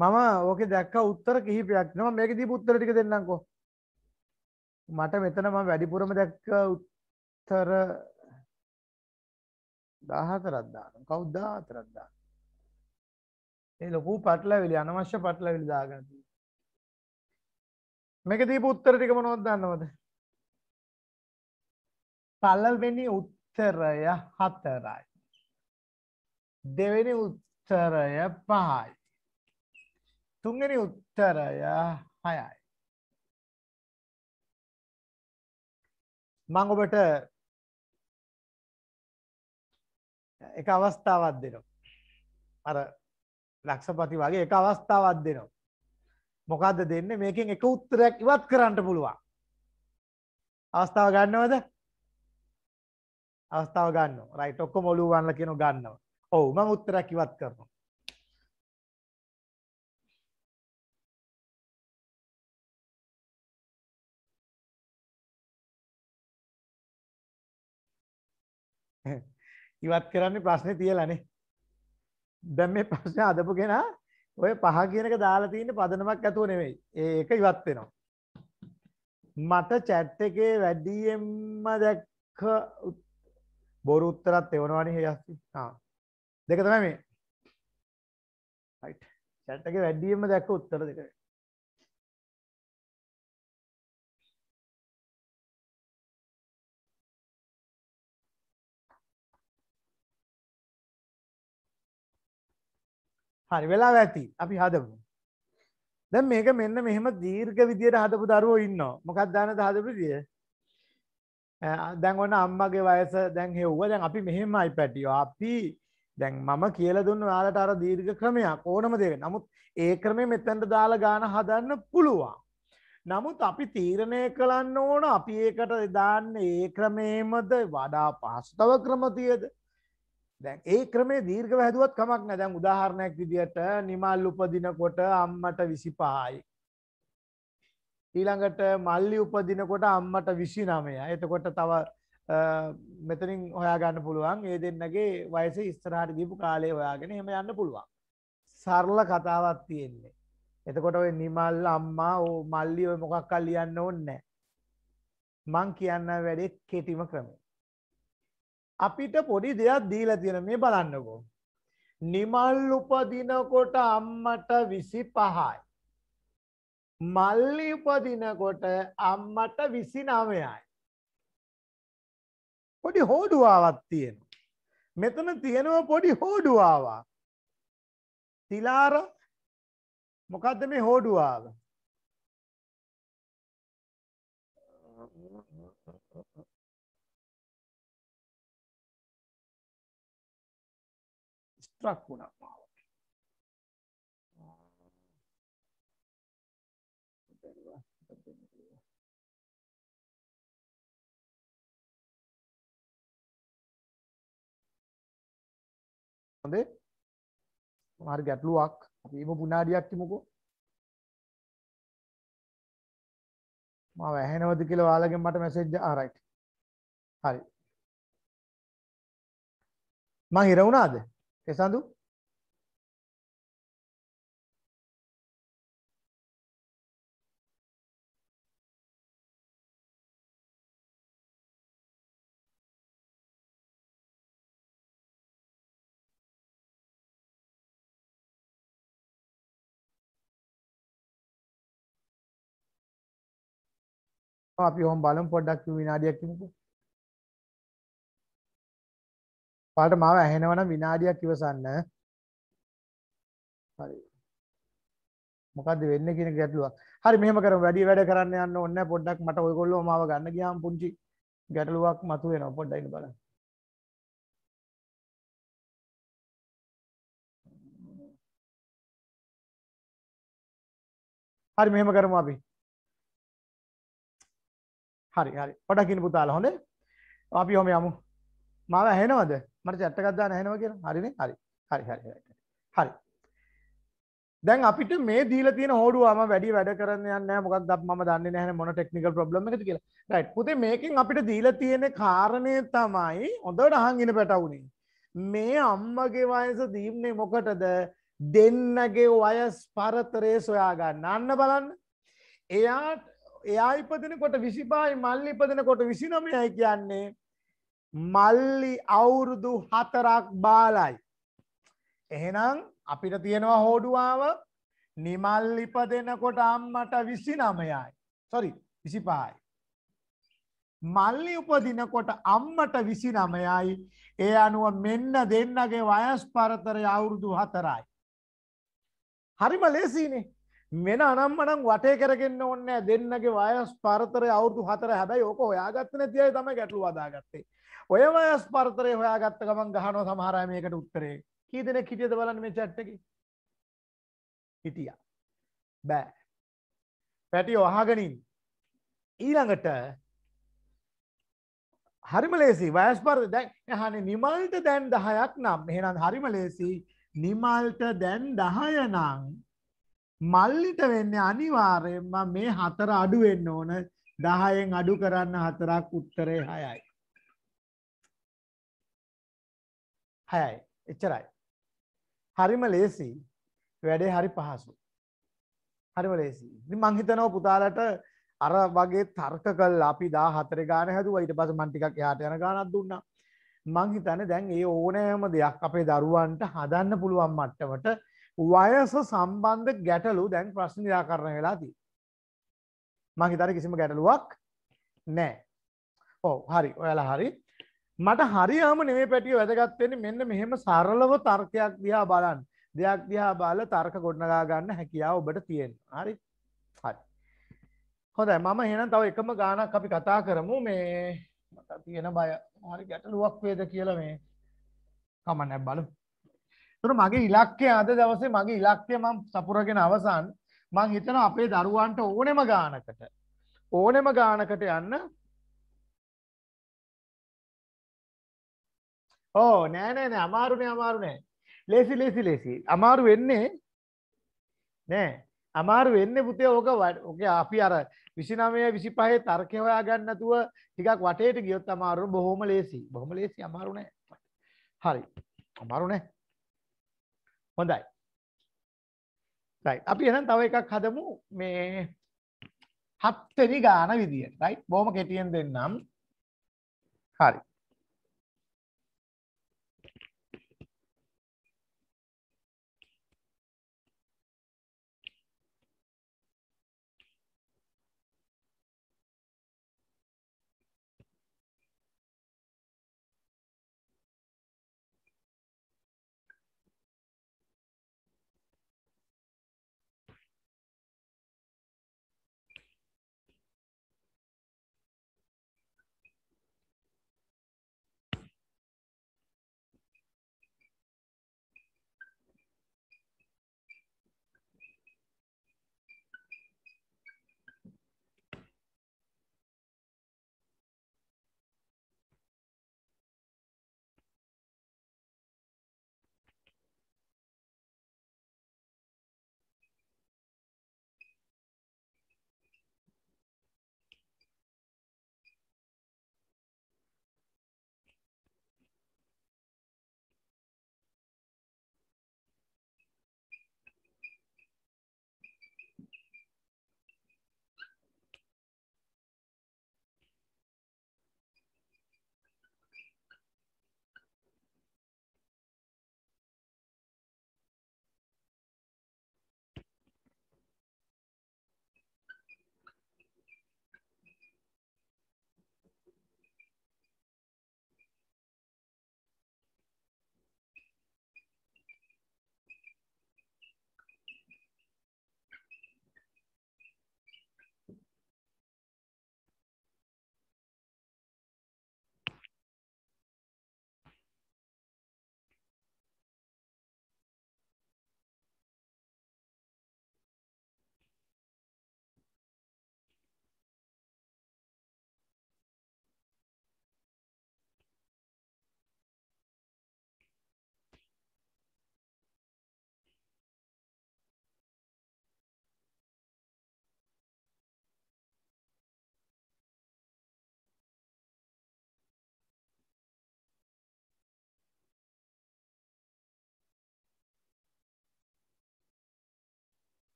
මම ඕකේ දැක්ක උත්තර කිහිපයක් තියෙනවා. මේකේ දීපු උත්තර ටික දෙන්නම්කෝ. මට මෙතන මම වැඩිපුරම දැක්ක උත්තර 14ක් දානවා. කවුද 14ක් දාන්නේ? ඒ ලොකු පටලැවිලි අනවශ්‍ය පටලැවිලි දාගෙන තියෙනවා. මේකේ දීපු උත්තර ටික මොනවද දන්නවද? පළවෙනි උත්තරය 4යි. දෙවෙනි උත්තරය පහයි. තුන්වෙනි උත්තරය හයයි. මං ඔබට එක අවස්ථාවක් දෙනවා. අර ලක්ෂපති වගේ එක අවස්ථාවක් දෙනවා. මොකක්ද දෙන්නේ මේකෙන් එක උත්තරයක් ඉවත් කරන්න පුළුවන්. අවස්ථාව ගන්නවද? අවස්ථාව ගන්නවා. රයිට් ඔක්කොම ඔලුව ගන්නලා කියනවා ගන්නවා. ඔව් මම උත්තරයක් ඉවත් කරනවා. ඉවත් කරන්නේ ප්‍රශ්නේ තියලානේ. දැන් මේ ප්‍රශ්නේ අදපු කෙනා ඔය පහ කියන එක දාලා තියෙන පදනමක් ඇතුව නෙමෙයි. ඒක ඉවත් වෙනවා. මට chat එකේ වැඩියෙන්ම දැක්ක බොරු උත්තරත් එවනවනේ හේස්ති. ආ දෙක තමයි මේ. right chat එකේ වැඩියෙන්ම දැක්ක උත්තර දෙක. හරි වෙලාව ඇති. අපි හදමු. දැන් මේක මෙන්න මෙහෙම දීර්ඝ විදියට හදපු දරුවෝ ඉන්නවා. මොකක්ද දානද හදපු විදිය? දැන් ඔන්න අම්මගේ වයස දැන් හෙව්වා. දැන් අපි මෙහෙමයි පැටියෝ. අපි දැන් මම කියලා දුන්න ඔයාලට අර දීර්ඝ ක්‍රමයක් ඕනම දෙයක්. නමුත් ඒ ක්‍රමේ මෙතනට දාලා ගාන හදන්න පුළුවන්. නමුත් අපි තීරණය කරන්න ඕන අපි ඒකට දාන්න ඒ ක්‍රමේමද වඩා පහසුතව ක්‍රම තියද? දැන් ඒ ක්‍රමේ දීර්ඝව හැදුවත් කමක් නැහැ. දැන් උදාහරණයක් විදියට නිමල් උපදිනකොට අම්මට 25යි. ඊළඟට මල්ලි උපදිනකොට අම්මට 29යි. එතකොට තව මෙතනින් හොයාගන්න පුළුවන් ඒ දෙන්නගේ වයස ස්තරහට ගිපු කාලය ඔයාගෙන හෙම යන්න පුළුවන් සරල කතාවත් තියෙන්නේ එතකොට ඔය නිමල් අම්මා ඕ මල්ලි ඔය මොකක් කල් ලියන්න ඕන්නෑ මං කියන්න වැඩේ කෙටිම ක්‍රමේ අපිට පොඩි දෙයක් දීලා තියෙන මේ බලන්නකෝ නිමල් උපදිනකොට අම්මට විසි පහයි මල්ලි උපදිනකොට අම්මට විසි නවයයි පොඩි හෝඩුවාවක් තියෙන. මෙතන තියෙනවා පොඩි හෝඩුවාවා. තිලාර මොකක්ද මේ හෝඩුවාව. ස්ට්‍රක් වුණා. හොඳේ හරි ගැටලුවක් අපි එම පුනාඩියක් කිමුකෝ මම ඇහෙනවද කියලා ඔයාලගෙන් මට මැසේජ් ආ රයිට් හරි මං හිර වුණාද එසඳු අපි හොම බලමු පොඩ්ඩක් විනාඩියක් ඉමුකෝ. පාට මාව ඇහෙනවනම් විනාඩියක් ඉවසන්න. හරි. මොකද්ද වෙන්නේ කියන ගැටලුවක්. හරි මෙහෙම කරමු. වැඩි වැඩ කරන්න යන්න ඕනේ නැහැ. පොඩ්ඩක් මට ඔයගොල්ලෝ මාව ගන්න ගියාම පුංචි ගැටලුවක් මතුවෙනවා. පොඩ්ඩක් ඉන්න බලන්න. හරි මෙහෙම කරමු අපි. හරි හරි පොඩක් ඉන්න පුතාලා හොඳේ අපි ඔහම යමු මාව ඇහෙනවද මට chat එකක් දාන්න ඇහෙනව කියලා හරිනේ හරි හරි හරි හරි දැන් අපිට මේ දීලා තියෙන හොඩුව මම වැඩි වැඩ කරන්න යන්නේ නැහැ මොකක්ද මම දන්නේ නැහැ මොන ටෙක්නිකල් ප්‍රොබ්ලම් එකද කියලා රයිට් පුතේ මේකෙන් අපිට දීලා තියෙන කාරණේ තමයි හොඳට අහන් ඉන්න පැටවුනේ මේ අම්මගේ වයස දීන්නේ මොකටද දෙන්නගේ වයස් පරතරය සොයාගන්න අන්න බලන්න එයාට එයා ඉපදෙනකොට විසිපායි මල්ලි ඉපදෙනකොට විසිනොමයයි කියන්නේ මල්ලි අවුරුදු හතරක් බාලයි. එහෙනම් අපිට තියෙනවා හෝඩුවාව නිමල්ලිප දෙනකොට අම්මට විසි නමයයි. සොරි විසිපායි. මල්ලි උපදිනකොට අම්මට විසි නමයයි ඒ අනුව මෙන්න දෙන්නගේ වයස් පරතර අවුරුදු හතරයි. හරිම ලෙසිනේ මෙන අනම්මනම් වටේ කරගෙන්න්න ඔන්න දෙන්නගේ වයස් පරතරය අවුතු හතර හැබැයි ඕක හොයාගත්තන තියයි තම ගැටලු වදාගත්තේ ඔය වයස් පරතරය හොයාගත්ත ගමන් ගහනෝ සමහරයමයකට උත්තරේ කීදෙන කිටියද බලන්න මේ චැට්ටකි හිටිය බෑ පැටිය ඔහාගනින් ඊළඟට හරිම ලේසි වයස් පර දැන් හනේ නිමල්ට දැන් දහයක් නම් එහෙනම් හරිම ලේසි නිමල්ට දැන් දහය නං මල්ලිට වෙන්න අනිවාර්යෙන්ම මේ හතර අඩුවෙන්න ඕන දහයෙන් අඩු කරන්න හතරක් උත්තරේ හයයි. හයයි එච්චරයි. හරිම ලේසි වැඩේ හරි පහසු. හරිම ලේසි මංහිතනව පුතාලට අර වගේ තර්ක කල් අපි දා හතර ගාන හැදුව ඊට පස මන්ටිකක් යාට යන ගානත් දුන්න මංහිතන දැන් ඒ ඕනෑම දෙයක් අපේ දරුවන්ට හදන්න පුළුවන් මට්ටවට වයස සම්බන්ධ ගැටලු දැන් ප්‍රශ්න නිරාකරණ වෙලා තිය මං හිතර කිසිම ගැටලුවක් නෑ ඕ හරි ඔයාලා හරි මට හරියාම නෙමේ පැටිය වැදගත්වෙන මෙන්න මෙහෙම සරලව තර්කයක් දිහා බලන් දෙයක් දිහා බාල තර්ක ගොඩනගා ගන්න හැකියාව ඔබට තියෙන් හරි හරි හොඳයි මම හෙන තව එකම ගානක් අපි කතා කරමු මේ මට තියෙන බය හරි ගැටලුවක් වේද කියල මේ කමන්න බලු තුර මගේ ඉලක්කය අද දවසේ මගේ ඉලක්කය මං සපුරගෙන අවසන් මං හිතන අපේ දරුවන්ට ඕනෙම ගානකට ඕනෙම ගානකට යන්න ඕ නෑනෑ නෑ අමාරුනේ අමාරු නෑ ලෙසි ලෙසි ලෙසි අමාරු වෙන්නේ නෑ අමාරු වෙන්න පුතේ ඕක ඕක අපි අර විසිනමය විසි පහේ තර්කය හොයා ගන්නතුව ටිකක් වටේට ගියොත් අමාරු බොහොම ලේසි බොහොම ලේසි අමාරු නෑ හරි අමාරු නෑ හොඳයි. රයිට්. අපි එහෙනම් තව එකක් හදමු මේ හත්වෙනි ගාන විදියට. රයිට්. බොහොම කෙටියෙන් දෙන්නම්. හරි.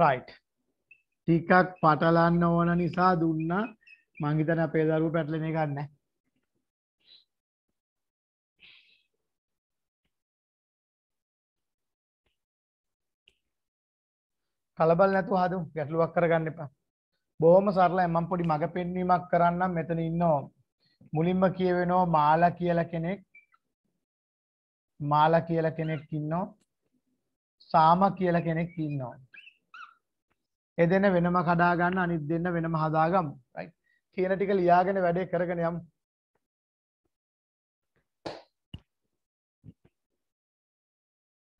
රයිට් ටිකක් පටලන්න ඕන නිසා දුන්න මංහිතන අපේ දරුව පැටලෙන ගන්න කලබල් නැතු හදු ගැටලුවක් කරගන්න එපා බොහොම සරල එමම් පොඩි මඟ පෙන්වීමක් කරන්නම් මෙතන ඉන්නෝ මුලින්ම කියවෙනෝ මාලා කියල කෙනෙක් මාලා කියල කෙනෙක් ඉන්නෝ සාම කියල කෙනෙක් ඉන්නවා එදෙන වෙනම කඩා ගන්න අනිත් දෙන්න වෙනම හදාගමු. right? කියන ටික ලියාගෙන වැඩේ කරගෙන යමු.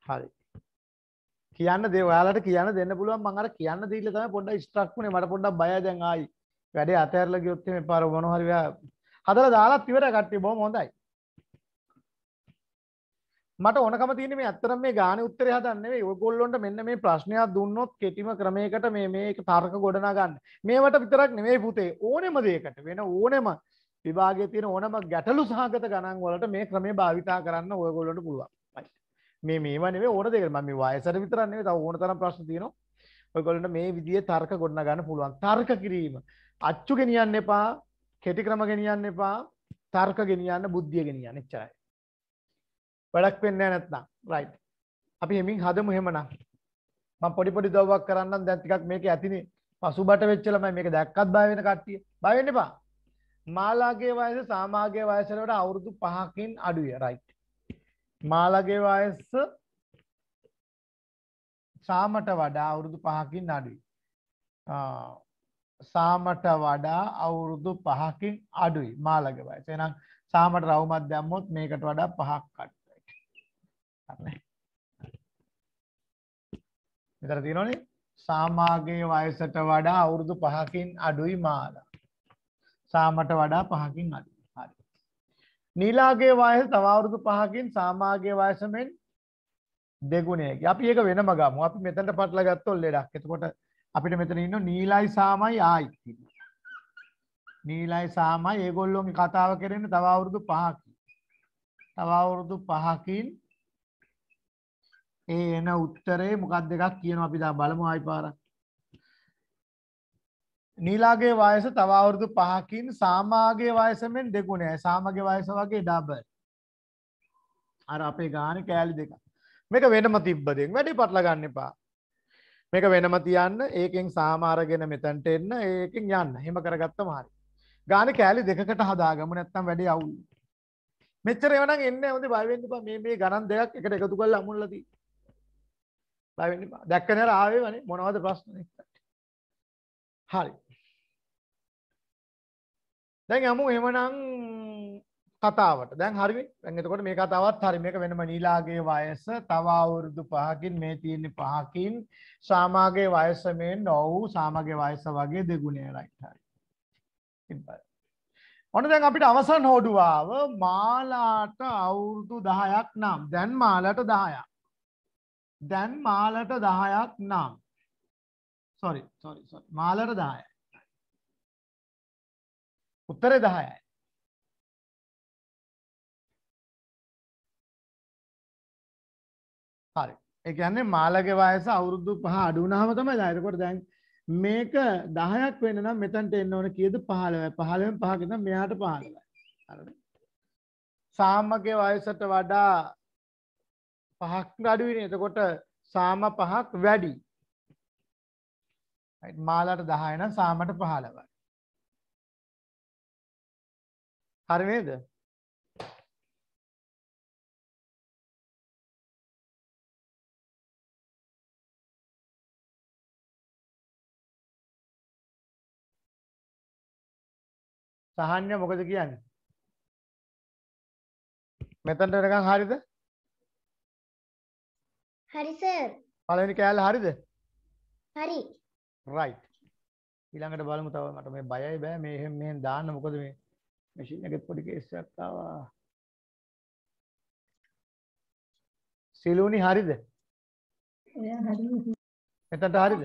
හරි. කියන්න දේ ඔයාලට කියන්න දෙන්න පුළුවන් මං අර කියන්න දීලා තමයි පොඩ්ඩක් ස්ට්‍රක් වුණේ මට පොඩ්ඩක් බයයි දැන් ආයි වැඩේ අතහැරලා ගියොත් එමේ පාර මොන හරි හදලා දාලා ඉවර කට්ටිය බොහොම හොඳයි මට ඕනකම තියෙන මේ ඇත්තරම් මේ ගාන උත්තරය හදන්නේ ඔයගොල්ලොන්ට මෙන්න මේ ප්‍රශ්නයක් දුන්නොත් කෙටිම ක්‍රමයකට මේ මේක තර්ක ගොඩනා ගන්න මේවට විතරක් නෙමේ පුතේ ඕනෙම දෙයකට වෙන ඕනෙම විභාගය තියෙන ඕනම ගැටලු සහගත ගණන් වලට මේ ක්‍රමේ භාවිතා කරන්න ඔයගොල්ලොන්ට පුළුවන් මේ මේවා නෙමේ ඕන දෙයකට මම මේ වයසට විතරක් නෙමේ තව ඕන තරම් ප්‍රශ්න තියෙනවා ඔයගොල්ලොන්ට මේ විදිහේ තර්ක ගොඩනා ගන්න පුළුවන් තර්ක කිරීම අච්චු ගෙනියන්න එපා කෙටි ක්‍රම ගෙනියන්න එපා තර්ක ගෙනියන්න බුද්ධිය ගෙනියන්න එච්චරයි වැඩක් වෙන්න නැත්නම් රයිට් අපි හෙමින් හදමු එහෙමනම් මම පොඩි පොඩි දවවක් කරන්නම් දැන් ටිකක් මේක ඇතිනේ පසුබට වෙච්චලම මේක දැක්කත් බය වෙන කට්ටිය බය වෙන්න එපා මාලාගේ වයස සාමාගේ වයස වලට අවුරුදු 5කින් අඩුයි රයිට් මාලාගේ වයස සාමට වඩා අවුරුදු 5කින් අඩුයි සාමට වඩා අවුරුදු 5කින් අඩුයි මාලාගේ වයස එහෙනම් සාමට රවුමක් දැම්මොත් මේකට වඩා 5ක් අඩු කරන්නේ. මෙතන තියෙනවනේ සාමාගේ වයසට වඩා අවුරුදු 5කින් අඩුයි මාලා. සාමට වඩා 5කින් අඩුයි. හරි. නීලාගේ වයස තව අවුරුදු 5කින් සාමාගේ වයස මෙන් දෙගුණයයි. අපි ඒක වෙනම ගමු. අපි මෙතනට පටල ගත්තොත් ලෙඩක්. එතකොට අපිට මෙතන ඉන්න නීලයි සාමයි ආයි කියන්නේ. නීලයි සාමයි ඒගොල්ලෝගේ කතාව කරන්නේ තව අවුරුදු 5කින්. තව අවුරුදු 5කින් ඒ එන උත්තරේ මොකක් දෙකක් කියන අපි දා බලමු ආයි පාරක්. නීලාගේ වයස තව අවුරුදු පහකින් සාමාගේ වයස මෙන් දෙගුණයි. සාමගේ වයස වගේ ඩබල්. අර අපේ ගානේ කෑලි දෙක. මේක වෙනම තිබ්බදෙන් වැඩි පටල ගන්න එපා. මේක වෙනම තියන්න ඒකෙන් සාම අරගෙන මෙතනට එන්න ඒකෙන් යන්න. එහෙම කරගත්තම හරි. ගානේ කෑලි දෙකකට හදාගමු නැත්තම් වැඩි අවුල්. මෙච්චර එවනම් එන්නේ හොඳ බය වෙන්න එපා. මේ මේ ගණන් දෙකක් එකට එකතු කරලා අමුණලා තියෙන්නේ. බය වෙන්න එපා. දැක්ක නේර ආවේ වනේ මොනවද ප්‍රශ්න හරි. දැන් යමු එහෙමනම් කතාවට. දැන් හරිනේ. දැන් එතකොට මේ කතාවත් හරි. මේක වෙනම නීලාගේ වයස තව අවුරුදු 5කින් මේ තියෙන්නේ 5කින් සාමාගේ වයස මේ නොව් සාමාගේ වයස වගේ දෙගුණේ රයිට් හරි. ඉතින් ඔන්න දැන් අපිට අවසන් හෝඩුවාව මාලාට අවුරුදු දහයක් නම් දැන් මාලට දහයක් දැන් මාලට දහයක් නම් සොරි සොරි මාලට දාය උත්තරේ දහයයි හරි එකන්නේ මාලගේ වයස අවුරුදු පහ අඩුනාම තමයි දායකොට දැන් මේක දහයක් වෙන නම් මෙතන්ට එන්න ඕන කියද පහලව පහලෙන් පහගෙන මෙයාට පහලවයි සාමගේ වයසට වඩා පහක් අඩුවෙන එතකොට සාම පහක් වැඩි මාලට දහයන සාමට පහලවයි හරිනේද සහන්‍ය මොකද කියන්නේ මෙතනට නිකන් හරියද හරි සර්. පළවෙනි කෑල්ල හරිද? හරි. right. ඊළඟට බලමු තව මට මේ බයයි බෑ මේ එහෙම මෙහෙන් දාන්න මොකද මේ මැෂින් එකේ පොඩි කේස් එකක් ආවා. සිලුනි හරිද? එයා හරි. එතනට හරිද?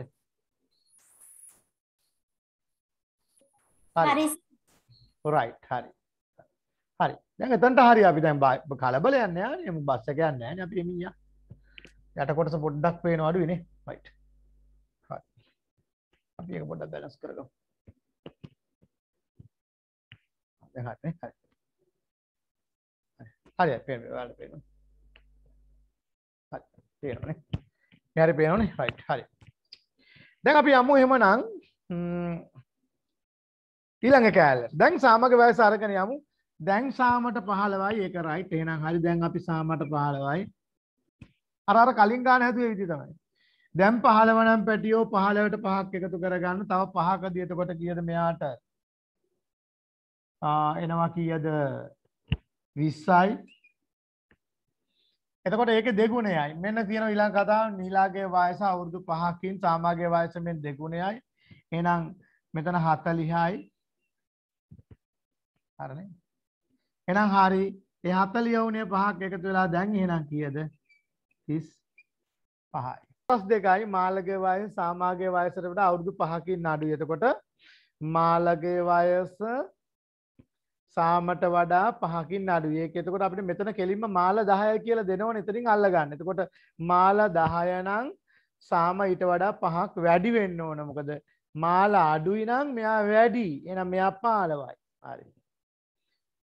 හරි. right හරි. හරි. දැන් එතනට හරි අපි දැන් කලබල යන්නේ නැහැ නේ බස් එක යන්නේ නැහැ නේ අපි එමින් යන්නේ. යට කොටස පොඩ්ඩක් පේන අඩුවනේ මයිට් අපි එක පොඩ්ඩක් බැලස් කරගමු දැන් හරි හරි හරි පේන ඔයාලට පේනවා හරි පේනවනේ මේ හරි පේනවනේ රයිට් හරි දැන් අපි යමු එහෙමනම් ඊළඟ කෑල්ල දැන් සාමක වයස අරගෙන යමු දැන් සාමට පහලවයි ඒක රයිට් එහෙනම් හරි දැන් අපි සාමට පහලවයි අර අර කලින් ගාන හැදුවේ විදිහ තමයි. දැන් 15 නම් පැටියෝ 15ට 5ක් එකතු කරගන්න තව 5ක දියතකොට කීයද මෙයාට? ආ එනවා කීයද? 20යි. එතකොට ඒකේ දෙගුණයයි. මෙන්න තියෙන ඊළඟ කතාව නිලාගේ වයස අවුරුදු 5කින් සාමාගේ වයස මෙන් දෙගුණයයි. එහෙනම් මෙතන 40යි. හරිනේ. එහෙනම් හරි. ඒ 40 වුණේ 5ක් එකතු වෙලා දැන් එහෙනම් කීයද? තිස් පහයි. පස් දෙකයි මාලගේ වයස සාමාගේ වයසට වඩා අවුරුදු පහකින් අඩු එතකොට මාලගේ වයස සාමට වඩා පහකින් අඩු ඒක එතකොට අපිට මෙතන කෙලින්ම මාල 10 කියලා දෙනවනේ එතනින් අල්ලගන්න. එතකොට මාල 10 නම් සාම ඊට වඩා පහක් වැඩි වෙන්න ඕන. මොකද මාල අඩුයි නම් මෙයා වැඩි. එහෙනම් මෙයා 15යි. හරි.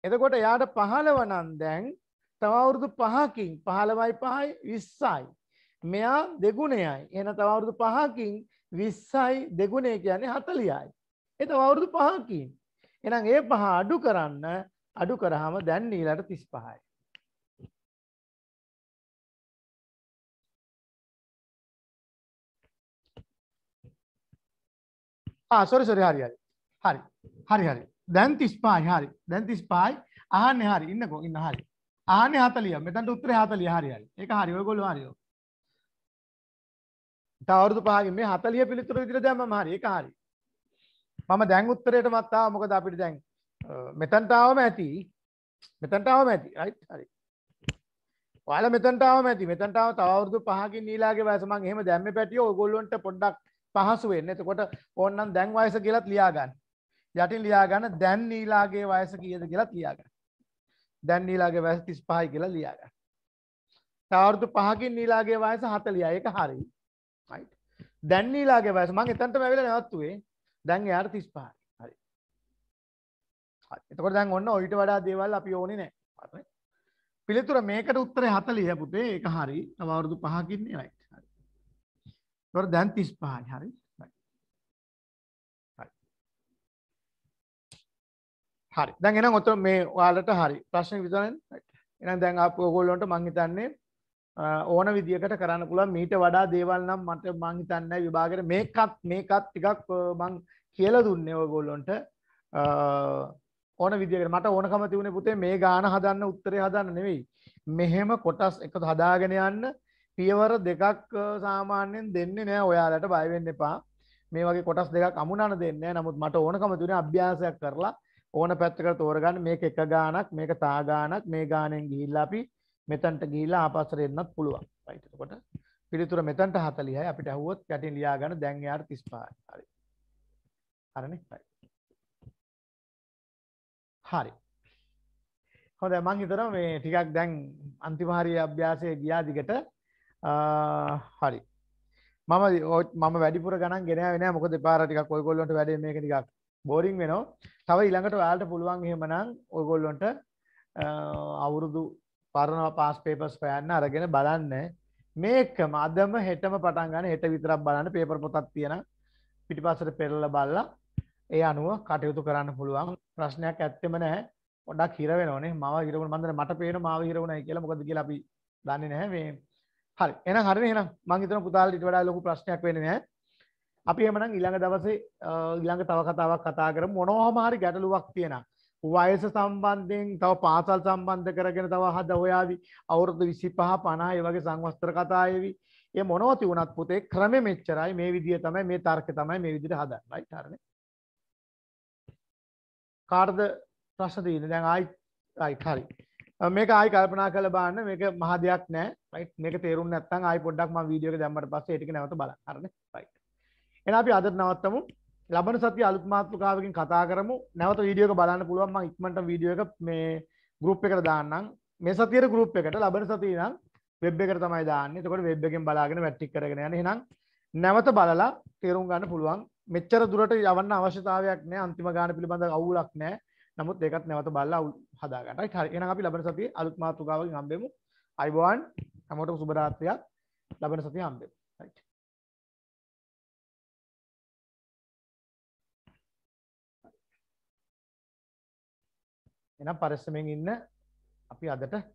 එතකොට එයාට 15 නම් දැන් තවුරුදු පහකින් පහළවයි පහයි විස්සයි. මෙයා දෙගුණයයි එන තවුරුදු පහකින් විස්සයි දෙගුණය කියන්නේ හතලියයි. එත අවුරුදු පහකින්. එනම් ඒ පහ අඩු කරන්න අඩු කරහම දැන් නීලට තිස් පහයි. සොරි සොරි හරි හරි හරි හරි හරි දැන් තිස් පායි හරි දැන් තිස් පායි ආන්න හරි ඉන්නකෝ ඉන්න හරි ආනේ 40 මෙතනට උත්තරේ 40 හරි හරි ඒක හරි ඔයගොල්ලෝ හරි තව අවුරුදු පහකින් මේ 40 පිළිතුරු විදිහට දැම්මම හරි ඒක හරි මම දැන් උත්තරයටමත් ආවා මොකද අපිට දැන් මෙතනට ආවම ඇති මෙතනට ආවම ඇති රයිට් හරි ඔයාලා මෙතනට ආවම ඇති මෙතනට ආව තව අවුරුදු පහකින් නීලාගේ වයස මම එහෙම දැම්මේ පැටියෝ ඔයගොල්ලොන්ට පොඩ්ඩක් පහසු වෙන්න එතකොට ඕන්නම් දැන් වයස කියලත් ලියා ගන්න යටින් ලියා ගන්න දැන් නීලාගේ වයස කීයද කියලත් ලියා ගන්න දැන් නීලාගේ වයස 35යි කියලා ලියා ගන්න. තවරුදු 5කින් නීලාගේ වයස 40යි. ඒක හරි. right. දැන් නීලාගේ වයස මම එතනටම ඇවිල්ලා නැවතුවේ. දැන් එයාට 35යි. හරි. හරි. එතකොට දැන් ඔන්න ඔයිට වඩා දේවල් අපි ඕනේ නැහැ. හරි. පිළිතුර මේකට උත්තරේ 40 පුතේ. ඒක හරි. තව අවුරුදු 5කින් නේ right. හරි. එතකොට දැන් 35යි. හරි. හරි දැන් එනම් ඔත මේ ඔයාලට හරි ප්‍රශ්න විතරෙන් එනම් දැන් අප ඔයගොල්ලන්ට මං හිතන්නේ ඕන විදිහකට කරන්න පුළුවන් මීට වඩා දේවල් නම් මට මං හිතන්නේ විභාගෙට මේකත් මේකත් ටිකක් මං කියලා දුන්නේ ඔයගොල්ලන්ට ඕන විදිහකට මට ඕනකම තිබුණේ පුතේ මේ ගාන හදන්න උත්තරේ හදන්න නෙවෙයි මෙහෙම කොටස් එක හදාගෙන යන්න පියවර දෙකක් සාමාන්‍යයෙන් දෙන්නේ නෑ ඔයාලට බය වෙන්න එපා මේ වගේ කොටස් දෙකක් අමුණන දෙන්නේ නමුත් මට ඕනකම තිබුණේ අභ්‍යාසයක් කරලා ඕන පැත්තකට තෝරගන්න මේක එක ගානක් මේක තා ගානක් මේ ගානෙන් ගිහිල්ලා අපි මෙතනට ගිහිල්ලා ආපස්සට එන්නත් පුළුවන්. right එතකොට පිළිතුර මෙතනට 40යි අපිට අහුවොත් යටින් ලියා ගන්න දැන් එයාට 35යි. හරි. හරිනේ. හරි. හොඳයි මම හිතනවා මේ ටිකක් දැන් අන්තිම හරිය අභ්‍යාසයේ ගියා දිගට හරි. මම මම වැඩිපුර ගණන් ගෙනාවේ නෑ මොකද පාර ටිකක් ඔයගොල්ලන්ට වැඩේ මේක ටිකක් බෝරිං වෙනවා තව ඉළඟට ඔයාලට පුළුවන් හෙමනම් ඔයගොල්ලොන්ට අවුරුදු පරණ පාස් පේපස් පයන්න අරගෙන බලන්න මේකම අදම හෙටම පටන් ගන්න හෙට විතරක් බලන්න පේපර් පොතක් තියෙන පිටිපස්සට පෙරල බල්ලා ඒ අනුව කටයුතු කරන්න පුළුවන් ප්‍රශ්නයක් ඇත්තෙම නැහැ ොඩක් හිරවෙන නේ ම හිරවුණ මන්දර මට පේන මාව හිරවුණයි කියලා මොකද කිය ලබි දන්නේ නැහැ මේ හරි එන හරි එන මංගේතන පුතාලට වඩා ලොකු ප්‍රශ්නයක් වෙන නෑ අපි එමනම් ඉළඟ දවසේ ඉළඟ තව කතාවක් කතා කර මොනෝහමහරි ගැටලුවක් තියෙන වයස සම්බන්ධයෙන් තව පාසල් සම්බන්ධ කරගෙන තව හද ඔයාවි අවුරුදු විසි පහ පණහය වගේ සංවස්ත්‍ර කතායවි ඒ මොනවති වනත් පුතේ ක්‍රම මෙච්චරයි මේ විදිිය තමයි මේ තර්ක තමයි මේ විදිර හදන්නයි තරණ කාර්ද ප්‍රශ්දීන දැන් ආයි හරි මේක ආයි කල්පනා කළ බාන්න මේක මහ දෙයක් නෑ මේක තේරුම් නැත්තන් ආයි පොඩ්ඩක් ම වීඩියෝක දැම්මට පස්සේ ඒටික නැවත බල කරන පයි එන අපි අදත් නවත්තමු ලබන සති අලුත් මාතෘකාවකින් කතා කරමු නැවත වීඩියෝ එක බලන්න පුළුවන් මම ඉක්මනට වීඩියෝ එක මේ ගෲප් එකට දාන්නම් මේ සතියේ ගෲප් එකට ලබන සතියේ නම් වෙබ් එකට තමයි දාන්නේ එතකොට වෙබ් එකෙන් බලාගෙන මැට්‍රික් කරගෙන යන එහෙනම් නැවත බලලා තේරුම් ගන්න පුළුවන් මෙච්චර දුරට යවන්න අවශ්‍යතාවයක් නැහැ අන්තිම ගාන පිළිබඳ අවුලක් නැහැ නමුත් ඒකත් නැවත බලලා හදාගන්නයි හරි එහෙනම් අපි ලබන සතියේ අලුත් මාතෘකාවකින් හම්බෙමු අයිබෝන් හැමෝටම සුබ රාත්‍රියක් ලබන සතියේ හම්බෙමු එනම් පරිස්සමෙන් ඉන්න අපි අදට